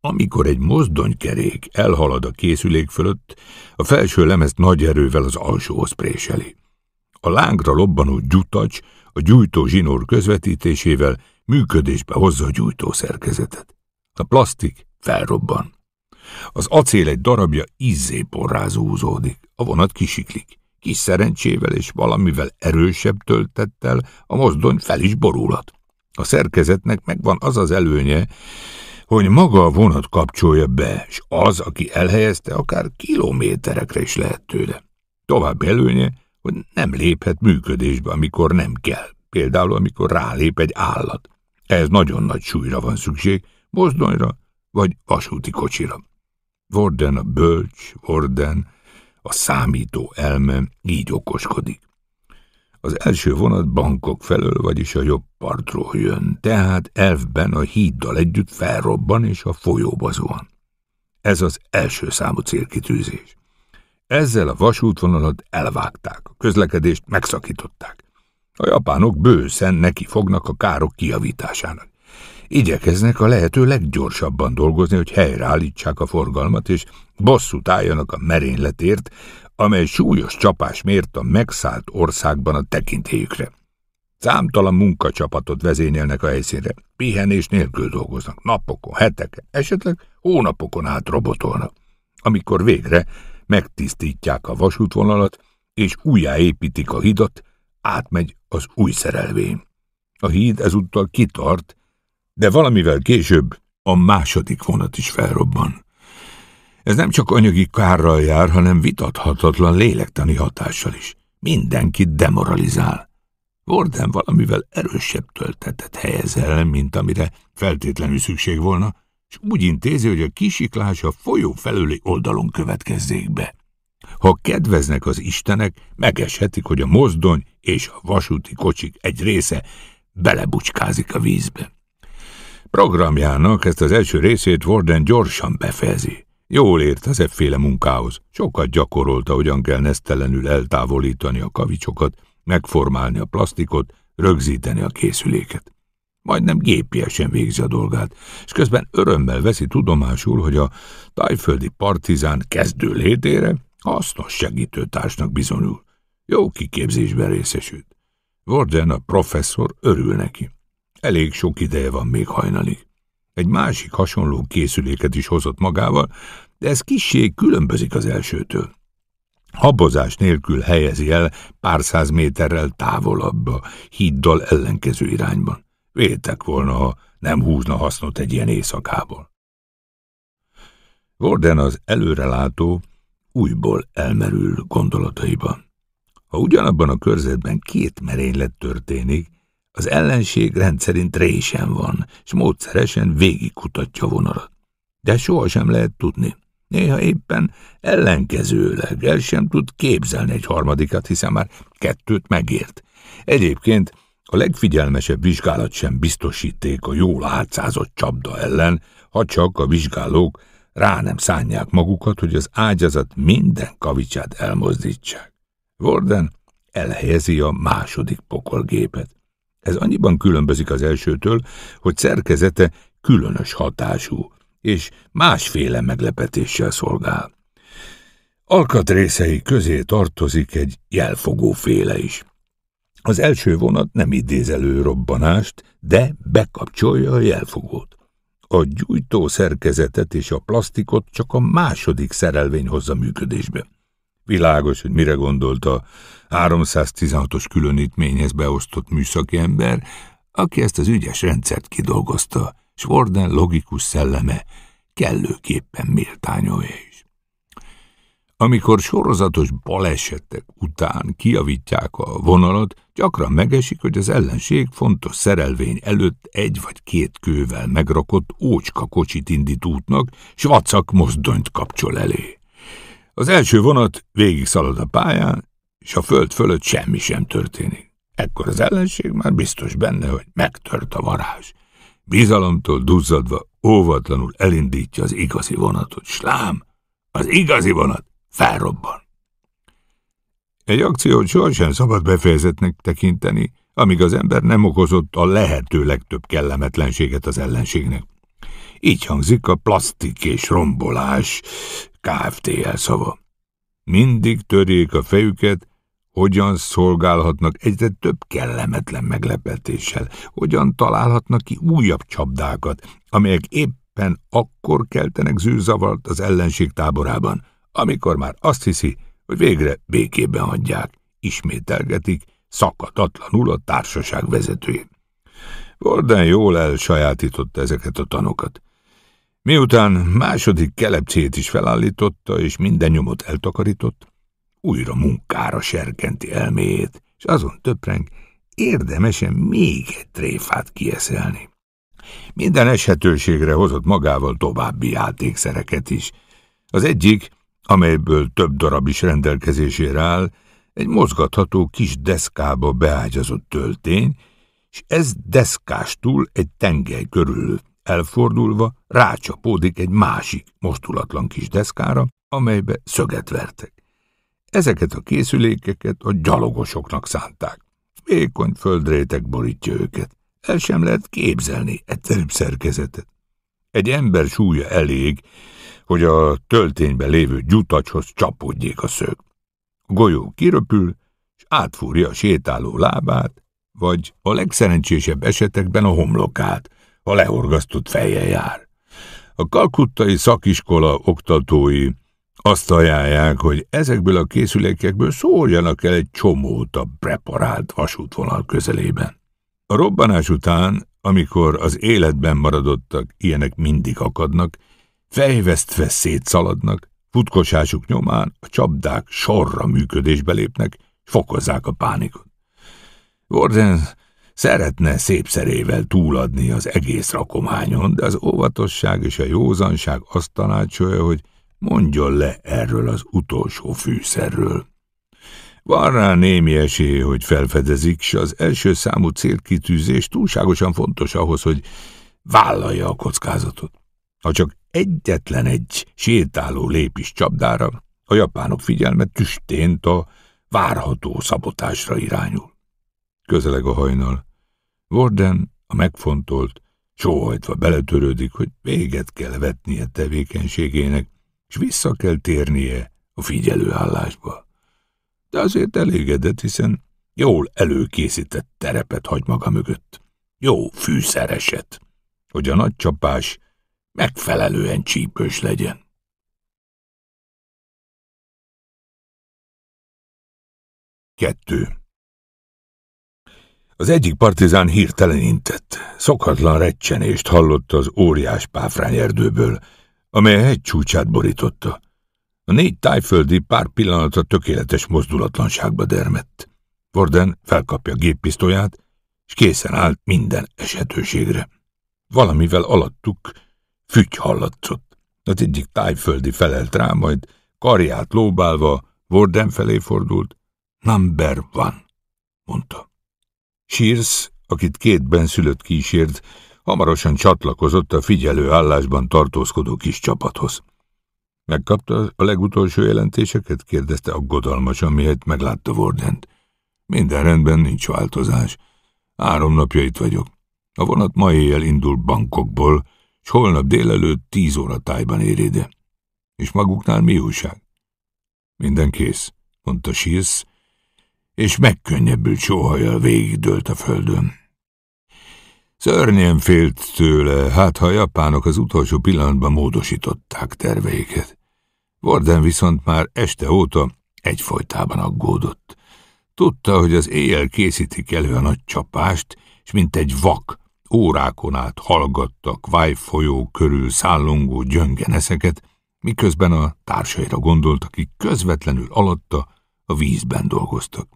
Amikor egy mozdonykerék elhalad a készülék fölött, a felső lemezt nagy erővel az alsóhoz préseli. A lángra lobbanó gyutacs a gyújtó zsinór közvetítésével működésbe hozza a gyújtószerkezetet. szerkezetet. A plastik felrobban. Az acél egy darabja izzé porrázózódik, a vonat kisiklik. Kis szerencsével és valamivel erősebb töltettel a mozdony fel is borulat. A szerkezetnek megvan az az előnye, hogy maga a vonat kapcsolja be, és az, aki elhelyezte, akár kilométerekre is lehet tőle. További előnye, hogy nem léphet működésbe, amikor nem kell, például amikor rálép egy állat. Ez nagyon nagy súlyra van szükség, mozdonyra vagy vasúti kocsira. Vorden a bölcs, Vorden a számító elme így okoskodik. Az első vonat bankok felől, vagyis a jobb partról jön, tehát elfben a híddal együtt felrobban és a folyóba zuhan. Ez az első számú célkitűzés. Ezzel a vasútvonalat elvágták, a közlekedést megszakították. A japánok bőszen neki fognak a károk kiavításának igyekeznek a lehető leggyorsabban dolgozni, hogy helyreállítsák a forgalmat, és bosszút álljanak a merényletért, amely súlyos csapás mért a megszállt országban a tekintélyükre. Számtalan munkacsapatot vezényelnek a helyszínre, pihenés nélkül dolgoznak, napokon, heteken, esetleg hónapokon át robotolnak. Amikor végre megtisztítják a vasútvonalat, és újjáépítik a hidat, átmegy az új szerelvény. A híd ezúttal kitart de valamivel később a második vonat is felrobban. Ez nem csak anyagi kárral jár, hanem vitathatatlan lélektani hatással is. Mindenkit demoralizál. Vorden valamivel erősebb töltetet helyez el, mint amire feltétlenül szükség volna, és úgy intézi, hogy a kisiklás a folyó felőli oldalon következzék be. Ha kedveznek az istenek, megeshetik, hogy a mozdony és a vasúti kocsik egy része belebucskázik a vízbe. Programjának ezt az első részét Warden gyorsan befejezi. Jól ért az efféle munkához, sokat gyakorolta, hogyan kell nesztelenül eltávolítani a kavicsokat, megformálni a plastikot, rögzíteni a készüléket. Majdnem gépiesen végzi a dolgát, és közben örömmel veszi tudomásul, hogy a tájföldi partizán kezdő létére hasznos segítőtársnak bizonyul. Jó kiképzésben részesült. Warden a professzor örül neki elég sok ideje van még hajnalig. Egy másik hasonló készüléket is hozott magával, de ez kissé különbözik az elsőtől. Habozás nélkül helyezi el pár száz méterrel távolabb, a híddal ellenkező irányban. Vétek volna, ha nem húzna hasznot egy ilyen éjszakából. Gordon az előrelátó újból elmerül gondolataiban. Ha ugyanabban a körzetben két merénylet történik, az ellenség rendszerint résen van, és módszeresen végigkutatja vonalat. De sohasem lehet tudni. Néha éppen ellenkezőleg el sem tud képzelni egy harmadikat, hiszen már kettőt megért. Egyébként a legfigyelmesebb vizsgálat sem biztosíték a jól átszázott csapda ellen, ha csak a vizsgálók rá nem szánják magukat, hogy az ágyazat minden kavicsát elmozdítsák. Warden elhelyezi a második pokolgépet. Ez annyiban különbözik az elsőtől, hogy szerkezete különös hatású, és másféle meglepetéssel szolgál. Alkatrészei közé tartozik egy jelfogó féle is. Az első vonat nem idéz elő robbanást, de bekapcsolja a jelfogót. A gyújtó szerkezetet és a plastikot csak a második szerelvény hozza működésbe. Világos, hogy mire gondolta 316-os különítményhez beosztott műszaki ember, aki ezt az ügyes rendszert kidolgozta, s Warden logikus szelleme kellőképpen méltányolja is. Amikor sorozatos balesetek után kiavítják a vonalat, gyakran megesik, hogy az ellenség fontos szerelvény előtt egy vagy két kővel megrakott ócska kocsit indít útnak, s vacak mozdonyt kapcsol elé. Az első vonat végig szalad a pályán, és a föld fölött semmi sem történik. Ekkor az ellenség már biztos benne, hogy megtört a varázs. Bizalomtól duzzadva óvatlanul elindítja az igazi vonatot. Slám! Az igazi vonat felrobban. Egy akciót sohasem szabad befejezetnek tekinteni, amíg az ember nem okozott a lehető legtöbb kellemetlenséget az ellenségnek. Így hangzik a plastik és rombolás KFTL szava. Mindig törjék a fejüket, hogyan szolgálhatnak egyre több kellemetlen meglepetéssel? Hogyan találhatnak ki újabb csapdákat, amelyek éppen akkor keltenek zűrzavart az ellenség táborában, amikor már azt hiszi, hogy végre békében hagyják, ismételgetik szakadatlanul a társaság vezetőjét. Gordon jól elsajátította ezeket a tanokat. Miután második kelepcét is felállította és minden nyomot eltakarított, újra munkára serkenti elméjét, és azon töpreng, érdemesen még egy tréfát kieszelni. Minden eshetőségre hozott magával további játékszereket is. Az egyik, amelyből több darab is rendelkezésére áll, egy mozgatható kis deszkába beágyazott töltény, és ez deszkástul egy tengely körül elfordulva rácsapódik egy másik mostulatlan kis deszkára, amelybe szöget vertek. Ezeket a készülékeket a gyalogosoknak szánták. Vékony földrétek borítja őket. El sem lehet képzelni egyszerűbb szerkezetet. Egy ember súlya elég, hogy a töltényben lévő gyutacshoz csapódjék a szög. A golyó kiröpül, és átfúrja a sétáló lábát, vagy a legszerencsésebb esetekben a homlokát, ha lehorgasztott fejjel jár. A kalkuttai szakiskola oktatói azt ajánlják, hogy ezekből a készülékekből szórjanak el egy csomót a preparált vasútvonal közelében. A robbanás után, amikor az életben maradottak, ilyenek mindig akadnak, fejvesztve szétszaladnak, futkosásuk nyomán a csapdák sorra működésbe lépnek, fokozzák a pánikot. Warden szeretne szépszerével túladni az egész rakományon, de az óvatosság és a józanság azt tanácsolja, hogy mondjon le erről az utolsó fűszerről. Van rá némi esély, hogy felfedezik, s az első számú célkitűzés túlságosan fontos ahhoz, hogy vállalja a kockázatot. Ha csak egyetlen egy sétáló lépés csapdára, a japánok figyelme tüstént a várható szabotásra irányul. Közeleg a hajnal. Warden a megfontolt, sóhajtva beletörődik, hogy véget kell vetnie tevékenységének, és vissza kell térnie a figyelőállásba. De azért elégedett, hiszen jól előkészített terepet hagy maga mögött. Jó fűszereset, hogy a nagy csapás megfelelően csípős legyen. Kettő. Az egyik partizán hirtelen intett. Szokatlan recsenést hallott az óriás páfrányerdőből, erdőből, amely a hegy csúcsát borította. A négy tájföldi pár pillanatra tökéletes mozdulatlanságba dermett. Vorden felkapja géppisztolyát, és készen állt minden esetőségre. Valamivel alattuk fügy hallatszott. Az egyik tájföldi felelt rá, majd karját lóbálva Vorden felé fordult. Number van", mondta. Shears, akit két benszülött kísért, hamarosan csatlakozott a figyelő állásban tartózkodó kis csapathoz. Megkapta a legutolsó jelentéseket? kérdezte aggodalmasan, miért meglátta Vordent. Minden rendben, nincs változás. Három napja itt vagyok. A vonat ma éjjel indul bankokból, és holnap délelőtt tíz óra tájban ér ide. És maguknál mi újság? Minden kész, mondta Sirsz, és megkönnyebbült sóhajjal végigdőlt a földön. Szörnyen félt tőle, hát ha a japánok az utolsó pillanatban módosították terveiket. Warden viszont már este óta egyfolytában aggódott. Tudta, hogy az éjjel készítik elő a nagy csapást, és mint egy vak órákon át hallgatta Kváj folyó körül szállongó gyöngeneszeket, miközben a társaira gondolt, akik közvetlenül alatta a vízben dolgoztak.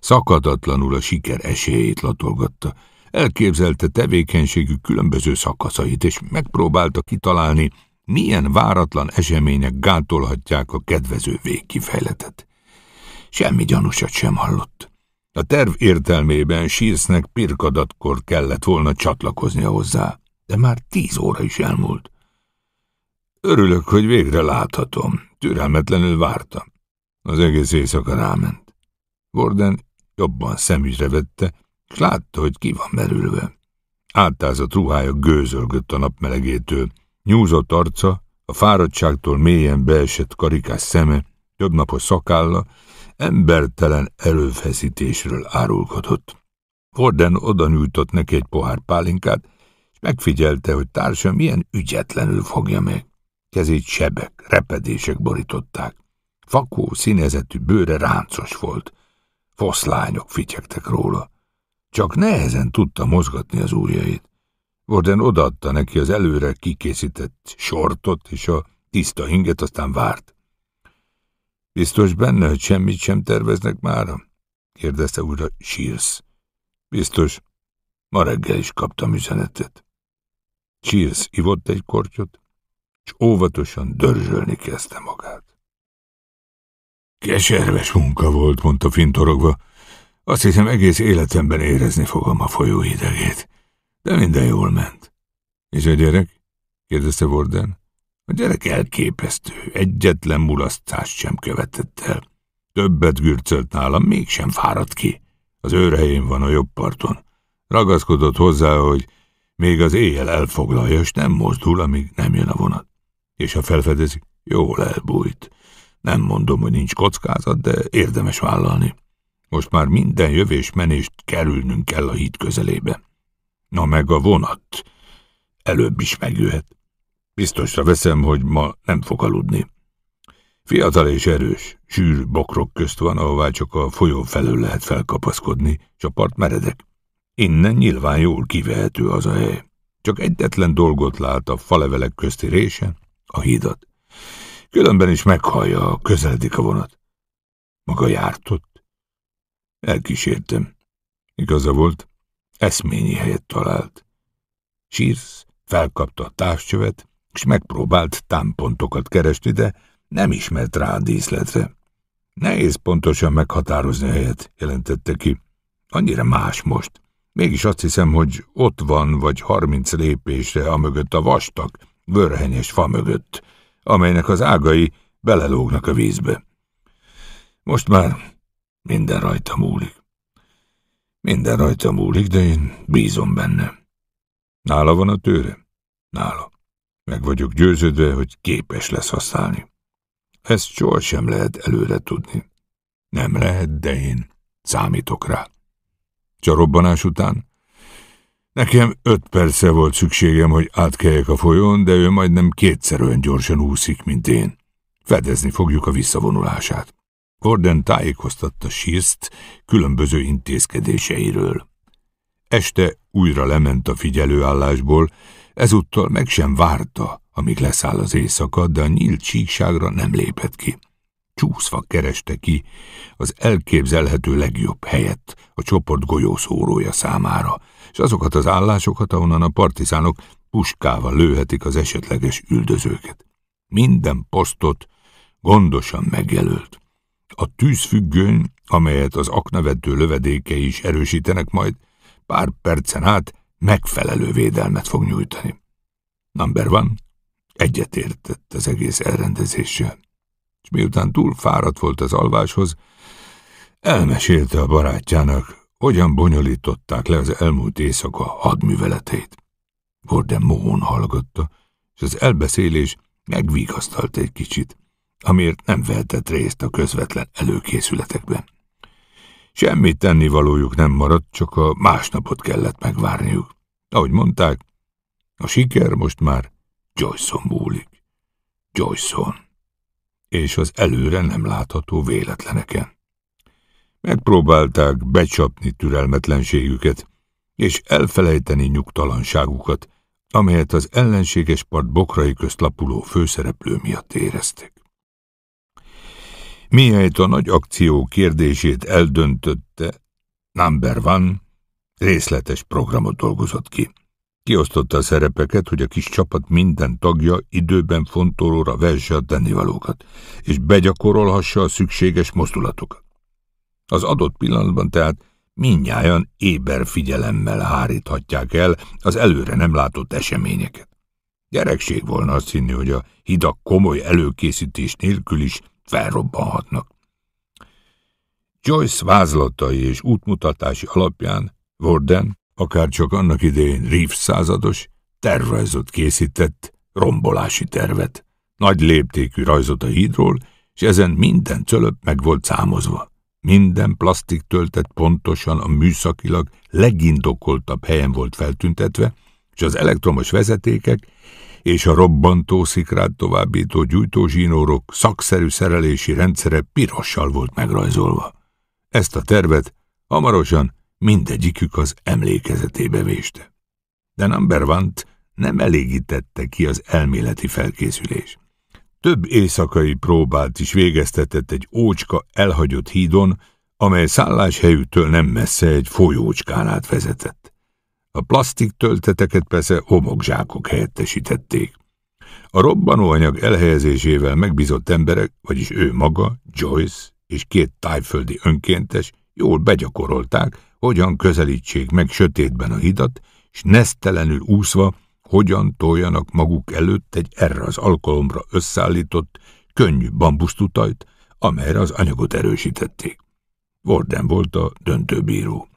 Szakadatlanul a siker esélyét latolgatta, elképzelte tevékenységük különböző szakaszait, és megpróbálta kitalálni, milyen váratlan események gátolhatják a kedvező végkifejletet. Semmi gyanúsat sem hallott. A terv értelmében Sírsznek pirkadatkor kellett volna csatlakoznia hozzá, de már tíz óra is elmúlt. Örülök, hogy végre láthatom. Türelmetlenül vártam. Az egész éjszaka ráment. Gordon jobban szemügyre vette, és látta, hogy ki van merülve. Áttázott ruhája gőzölgött a napmelegétől, nyúzott arca, a fáradtságtól mélyen beesett karikás szeme, napos szakálla, embertelen előfeszítésről árulkodott. Forden oda nyújtott neki egy pohár pálinkát, és megfigyelte, hogy társa milyen ügyetlenül fogja meg. Kezét sebek, repedések borították. Fakó színezetű bőre ráncos volt. Foszlányok fityektek róla. Csak nehezen tudta mozgatni az ujjait. Warden odaadta neki az előre kikészített sortot és a tiszta inget, aztán várt. Biztos benne, hogy semmit sem terveznek mára? kérdezte újra Sears. Biztos, ma reggel is kaptam üzenetet. Sears ivott egy kortyot, és óvatosan dörzsölni kezdte magát. Keserves munka volt, mondta fintorogva. Azt hiszem, egész életemben érezni fogom a folyó idegét. De minden jól ment. És a gyerek? kérdezte Warden. A gyerek elképesztő, egyetlen mulasztást sem követett el. Többet gürcölt nálam, mégsem fáradt ki. Az őrhelyén van a jobb parton. Ragaszkodott hozzá, hogy még az éjjel elfoglalja, és nem mozdul, amíg nem jön a vonat. És ha felfedezik, jól elbújt. Nem mondom, hogy nincs kockázat, de érdemes vállalni. Most már minden jövés-menést kerülnünk kell a híd közelébe. Na meg a vonat. Előbb is megjöhet. Biztosra veszem, hogy ma nem fog aludni. Fiatal és erős, sűrű bokrok közt van, ahová csak a folyó felől lehet felkapaszkodni, és a part meredek. Innen nyilván jól kivehető az a hely. Csak egyetlen dolgot lát a falevelek közti résen, a hídat. Különben is meghallja, közeledik a vonat. Maga jártott? Elkísértem. Igaza volt, eszményi helyet talált. Sírsz felkapta a távcsövet, és megpróbált támpontokat keresni, de nem ismert rá a díszletre. Nehéz pontosan meghatározni a helyet, jelentette ki. Annyira más most. Mégis azt hiszem, hogy ott van vagy harminc lépésre a mögött a vastag, vörhenyes fa mögött, amelynek az ágai belelógnak a vízbe. Most már minden rajta múlik. Minden rajta múlik, de én bízom benne. Nála van a tőre? Nála. Meg vagyok győződve, hogy képes lesz használni. Ezt sohasem lehet előre tudni. Nem lehet, de én számítok rá. Csarobbanás után? Nekem öt perce volt szükségem, hogy átkeljek a folyón, de ő majdnem kétszer olyan gyorsan úszik, mint én. Fedezni fogjuk a visszavonulását. Gordon tájékoztatta Sirst különböző intézkedéseiről. Este újra lement a figyelőállásból, ezúttal meg sem várta, amíg leszáll az éjszaka, de a nyílt síkságra nem lépett ki. Csúszva kereste ki az elképzelhető legjobb helyet a csoport golyószórója számára, és azokat az állásokat, ahonnan a partizánok puskával lőhetik az esetleges üldözőket. Minden posztot gondosan megjelölt. A tűzfüggöny, amelyet az aknavető lövedékei is erősítenek majd, pár percen át megfelelő védelmet fog nyújtani. Number van, egyetértett az egész elrendezéssel, és miután túl fáradt volt az alváshoz, elmesélte a barátjának, hogyan bonyolították le az elmúlt éjszaka hadműveletét. Gordon Mohon hallgatta, és az elbeszélés megvigasztalt egy kicsit amiért nem vehetett részt a közvetlen előkészületekben. Semmi tennivalójuk nem maradt, csak a másnapot kellett megvárniuk. Ahogy mondták, a siker most már Joyson múlik. Joyson. És az előre nem látható véletleneken. Megpróbálták becsapni türelmetlenségüket, és elfelejteni nyugtalanságukat, amelyet az ellenséges part bokrai közt lapuló főszereplő miatt éreztek mihelyt a nagy akció kérdését eldöntötte, Number van részletes programot dolgozott ki. Kiosztotta a szerepeket, hogy a kis csapat minden tagja időben fontolóra verse a tennivalókat, és begyakorolhassa a szükséges mozdulatokat. Az adott pillanatban tehát mindnyájan éber figyelemmel háríthatják el az előre nem látott eseményeket. Gyerekség volna azt hinni, hogy a hidak komoly előkészítés nélkül is felrobbanhatnak. Joyce vázlatai és útmutatási alapján Warden, akár csak annak idején Reeves százados, tervrajzot készített, rombolási tervet, nagy léptékű rajzot a hídról, és ezen minden cölöp meg volt számozva. Minden plastik töltet pontosan a műszakilag legindokoltabb helyen volt feltüntetve, és az elektromos vezetékek és a robbantó szikrát továbbító gyújtózsinórok szakszerű szerelési rendszere pirossal volt megrajzolva. Ezt a tervet hamarosan mindegyikük az emlékezetébe véste. De number one nem elégítette ki az elméleti felkészülés. Több éjszakai próbát is végeztetett egy ócska elhagyott hídon, amely szálláshelyüttől nem messze egy folyócskán át vezetett. A plastik tölteteket persze homokzsákok helyettesítették. A robbanóanyag elhelyezésével megbízott emberek, vagyis ő maga, Joyce és két tájföldi önkéntes jól begyakorolták, hogyan közelítsék meg sötétben a hidat, és nesztelenül úszva, hogyan toljanak maguk előtt egy erre az alkalomra összeállított, könnyű bambusztutajt, amelyre az anyagot erősítették. Warden volt a döntőbíró.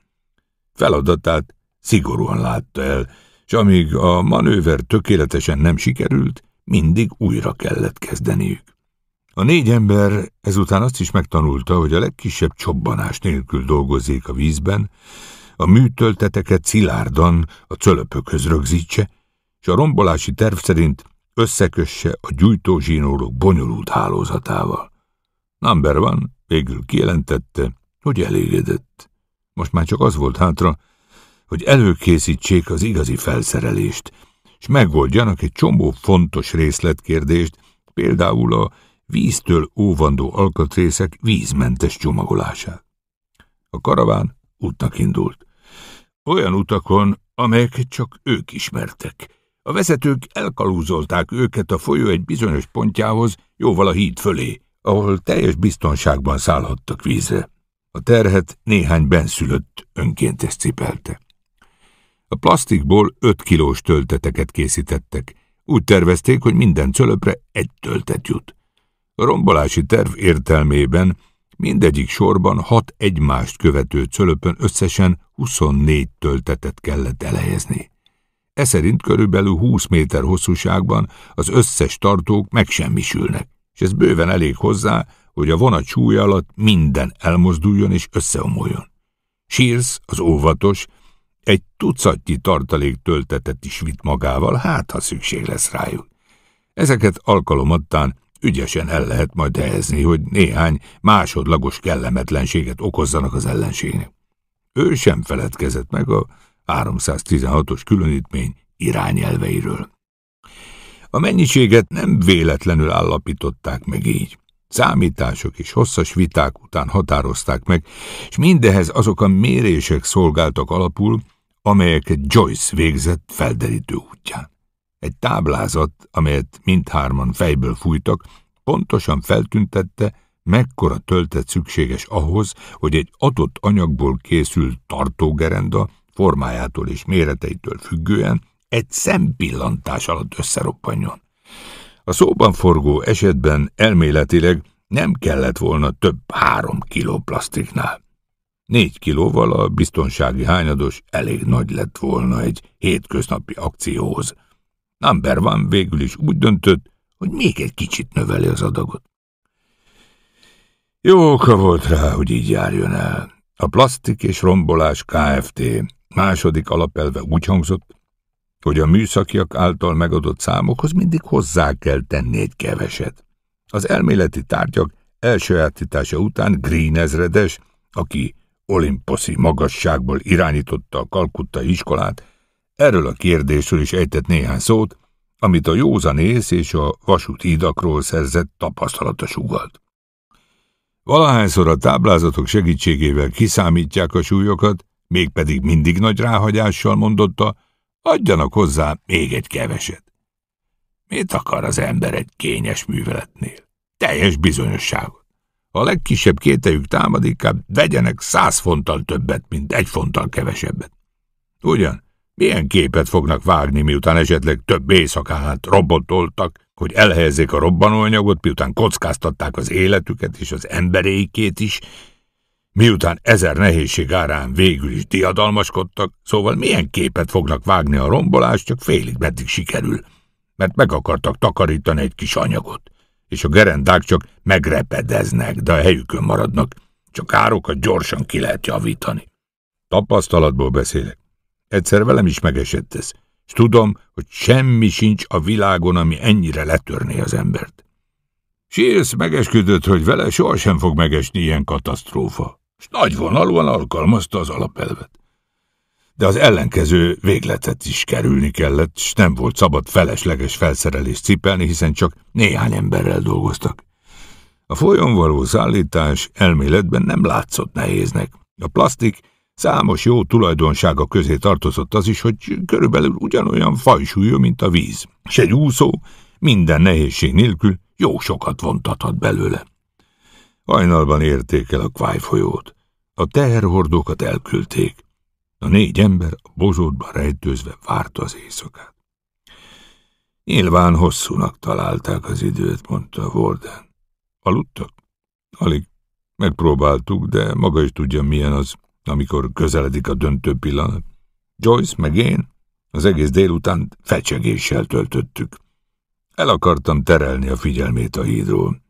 Feladatát Szigorúan látta el, és amíg a manőver tökéletesen nem sikerült, mindig újra kellett kezdeniük. A négy ember ezután azt is megtanulta, hogy a legkisebb csobbanás nélkül dolgozzék a vízben, a műtölteteket szilárdan a cölöpökhöz rögzítse, és a rombolási terv szerint összekösse a gyújtózsinórok bonyolult hálózatával. Number van végül kijelentette, hogy elégedett. Most már csak az volt hátra, hogy előkészítsék az igazi felszerelést, és megoldjanak egy csomó fontos részletkérdést, például a víztől óvandó alkatrészek vízmentes csomagolását. A karaván útnak indult. Olyan utakon, amelyeket csak ők ismertek. A vezetők elkalúzolták őket a folyó egy bizonyos pontjához, jóval a híd fölé, ahol teljes biztonságban szállhattak vízre. A terhet néhány benszülött önkéntes cipelte. A plastikból 5 kilós tölteteket készítettek. Úgy tervezték, hogy minden cölöpre egy töltet jut. A rombolási terv értelmében mindegyik sorban hat egymást követő cölöpön összesen 24 töltetet kellett elejezni. E szerint körülbelül 20 méter hosszúságban az összes tartók megsemmisülnek, és ez bőven elég hozzá, hogy a vonat súlya alatt minden elmozduljon és összeomoljon. Sírsz, az óvatos, egy tucatnyi tartalék töltetet is vitt magával, hát ha szükség lesz rájuk. Ezeket alkalomattán ügyesen el lehet majd helyezni, hogy néhány másodlagos kellemetlenséget okozzanak az ellenségnek. Ő sem feledkezett meg a 316-os különítmény irányelveiről. A mennyiséget nem véletlenül állapították meg így. Számítások és hosszas viták után határozták meg, és mindehez azok a mérések szolgáltak alapul, amelyeket Joyce végzett felderítő útján. Egy táblázat, amelyet mindhárman fejből fújtak, pontosan feltüntette, mekkora töltet szükséges ahhoz, hogy egy adott anyagból készült tartógerenda formájától és méreteitől függően egy szempillantás alatt összeroppanjon. A szóban forgó esetben elméletileg nem kellett volna több három kiló plastiknál. Négy kilóval a biztonsági hányados elég nagy lett volna egy hétköznapi akcióhoz. Number van végül is úgy döntött, hogy még egy kicsit növeli az adagot. Jó oka volt rá, hogy így járjon el. A Plastik és Rombolás Kft. második alapelve úgy hangzott, hogy a műszakiak által megadott számokhoz mindig hozzá kell tenni egy keveset. Az elméleti tárgyak elsajátítása után Green ezredes, aki olimposzi magasságból irányította a kalkutta iskolát, erről a kérdésről is ejtett néhány szót, amit a józanész és a vasút idakról szerzett tapasztalata sugalt. Valahányszor a táblázatok segítségével kiszámítják a súlyokat, mégpedig mindig nagy ráhagyással mondotta, Adjanak hozzá még egy keveset. Mit akar az ember egy kényes műveletnél? Teljes bizonyosságot. A legkisebb kételyük támadik, vegyenek száz fonttal többet, mint egy fonttal kevesebbet. Ugyan, milyen képet fognak vágni, miután esetleg több éjszakát robotoltak, hogy elhelyezzék a robbanóanyagot, miután kockáztatták az életüket és az emberéikét is, Miután ezer nehézség árán végül is diadalmaskodtak, szóval milyen képet fognak vágni a rombolás, csak félig meddig sikerül, mert meg akartak takarítani egy kis anyagot, és a gerendák csak megrepedeznek, de a helyükön maradnak, csak árokat gyorsan ki lehet javítani. Tapasztalatból beszélek. Egyszer velem is megesett ez, és tudom, hogy semmi sincs a világon, ami ennyire letörné az embert. Sírsz megesküdött, hogy vele sohasem fog megesni ilyen katasztrófa és nagyvonalúan alkalmazta az alapelvet. De az ellenkező végletet is kerülni kellett, és nem volt szabad felesleges felszerelést cipelni, hiszen csak néhány emberrel dolgoztak. A folyón való szállítás elméletben nem látszott nehéznek. A plastik számos jó tulajdonsága közé tartozott az is, hogy körülbelül ugyanolyan fajsúlyú, mint a víz. És egy úszó minden nehézség nélkül jó sokat vontathat belőle. Hajnalban érték el a Kváj folyót. A teherhordókat elküldték. A négy ember a bozótba rejtőzve várta az éjszakát. Nyilván hosszúnak találták az időt, mondta Vorden. Aludtak? Alig megpróbáltuk, de maga is tudja, milyen az, amikor közeledik a döntő pillanat. Joyce meg én az egész délután fecsegéssel töltöttük. El akartam terelni a figyelmét a hídról.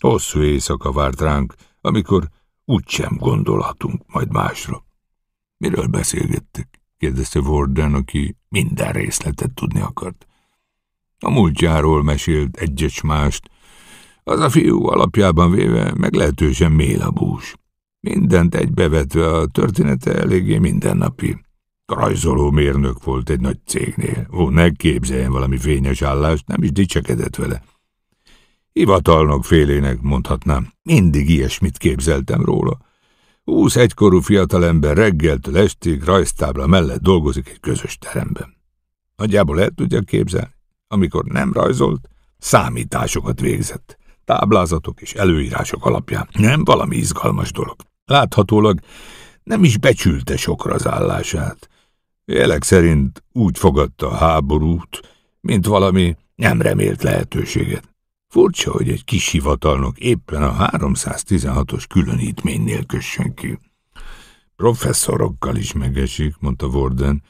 Hosszú éjszaka várt ránk, amikor úgysem gondolhatunk majd másra. Miről beszélgettek? kérdezte Warden, aki minden részletet tudni akart. A múltjáról mesélt egyes mást. Az a fiú alapjában véve meglehetősen mélabús. Mindent egybevetve a története eléggé mindennapi. Rajzoló mérnök volt egy nagy cégnél. Ó, ne képzeljen valami fényes állást, nem is dicsekedett vele. Hivatalnok félének mondhatnám, mindig ilyesmit képzeltem róla. Húsz egykorú fiatalember reggeltől estig rajztábla mellett dolgozik egy közös teremben. Nagyjából el tudja képzelni, amikor nem rajzolt, számításokat végzett, táblázatok és előírások alapján. Nem valami izgalmas dolog. Láthatólag nem is becsülte sokra az állását. Jelek szerint úgy fogadta a háborút, mint valami nem remélt lehetőséget. Furcsa, hogy egy kis hivatalnok éppen a 316-os különítménynél kössön ki. Professzorokkal is megesik, mondta Warden.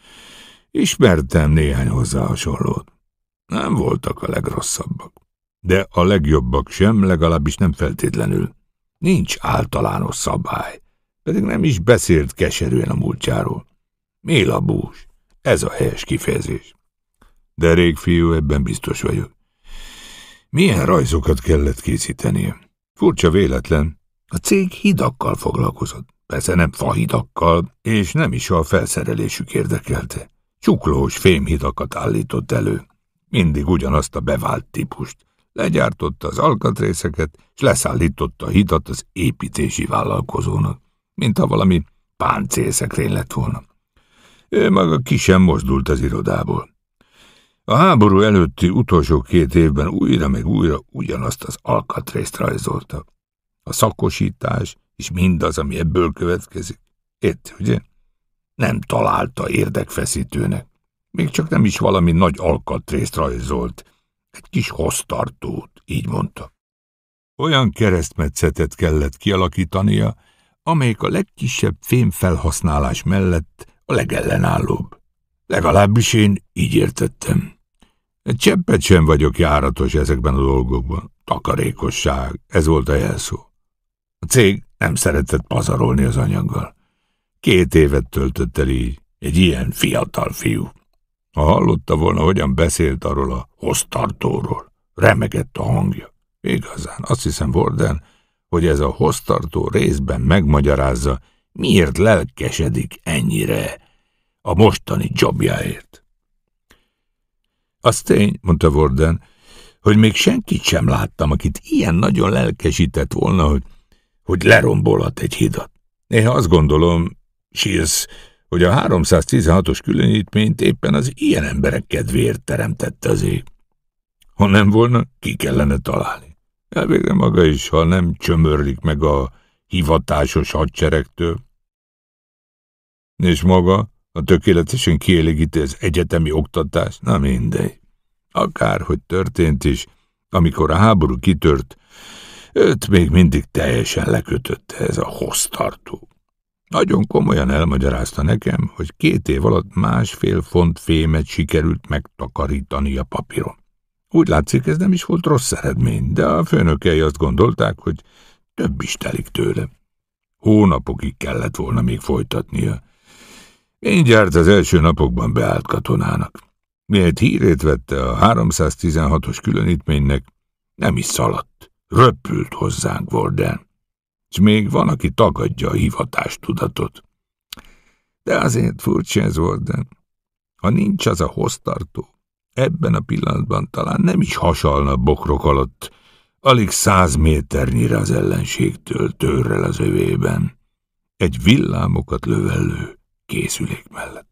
Ismertem néhány hozzá hasonlót. Nem voltak a legrosszabbak. De a legjobbak sem, legalábbis nem feltétlenül. Nincs általános szabály, pedig nem is beszélt keserűen a múltjáról. bús, ez a helyes kifejezés. De rég fiú, ebben biztos vagyok. Milyen rajzokat kellett készítenie? Furcsa véletlen. A cég hidakkal foglalkozott. Persze nem fahidakkal, és nem is a felszerelésük érdekelte. Csuklós fémhidakat állított elő. Mindig ugyanazt a bevált típust. Legyártotta az alkatrészeket, és leszállította a hidat az építési vállalkozónak, mint ha valami páncélszekrény lett volna. Ő maga ki sem mozdult az irodából. A háború előtti utolsó két évben újra meg újra ugyanazt az alkatrészt rajzolta. A szakosítás és mindaz, ami ebből következik. Ért, ugye? Nem találta érdekfeszítőnek. Még csak nem is valami nagy alkatrészt rajzolt. Egy kis hoztartót, így mondta. Olyan keresztmetszetet kellett kialakítania, amelyik a legkisebb fémfelhasználás mellett a legellenállóbb. Legalábbis én így értettem. Cseppet sem vagyok járatos ezekben a dolgokban. Takarékosság, ez volt a jelszó. A cég nem szeretett pazarolni az anyaggal. Két évet töltött el így, egy ilyen fiatal fiú. Ha hallotta volna, hogyan beszélt arról a hoztartóról, remegett a hangja. Igazán, azt hiszem, Warden, hogy ez a hoztartó részben megmagyarázza, miért lelkesedik ennyire a mostani jobbjáért. Az tény, mondta Vorden, hogy még senkit sem láttam, akit ilyen nagyon lelkesített volna, hogy, hogy lerombolhat egy hidat. Néha azt gondolom, Sils, hogy a 316-os különítményt éppen az ilyen emberek kedvéért teremtette az ég. Ha nem volna, ki kellene találni. Elvégre maga is, ha nem csömörlik meg a hivatásos hadseregtől. És maga? A tökéletesen kielégíti az egyetemi oktatás, na mindegy. Akárhogy történt is, amikor a háború kitört, őt még mindig teljesen lekötötte ez a hoztartó. Nagyon komolyan elmagyarázta nekem, hogy két év alatt másfél font fémet sikerült megtakarítani a papíron. Úgy látszik, ez nem is volt rossz eredmény, de a főnökei azt gondolták, hogy több is telik tőle. Hónapokig kellett volna még folytatnia. Mindjárt az első napokban beállt katonának. Miért hírét vette a 316-os különítménynek, nem is szaladt, röpült hozzánk Vorden. És még van, aki tagadja a hivatástudatot. De azért furcsa ez Vorden. Ha nincs az a hoztartó, ebben a pillanatban talán nem is hasalna bokrok alatt, alig száz méternyire az ellenségtől, törrel az övében. Egy villámokat lövellő készülék mellett.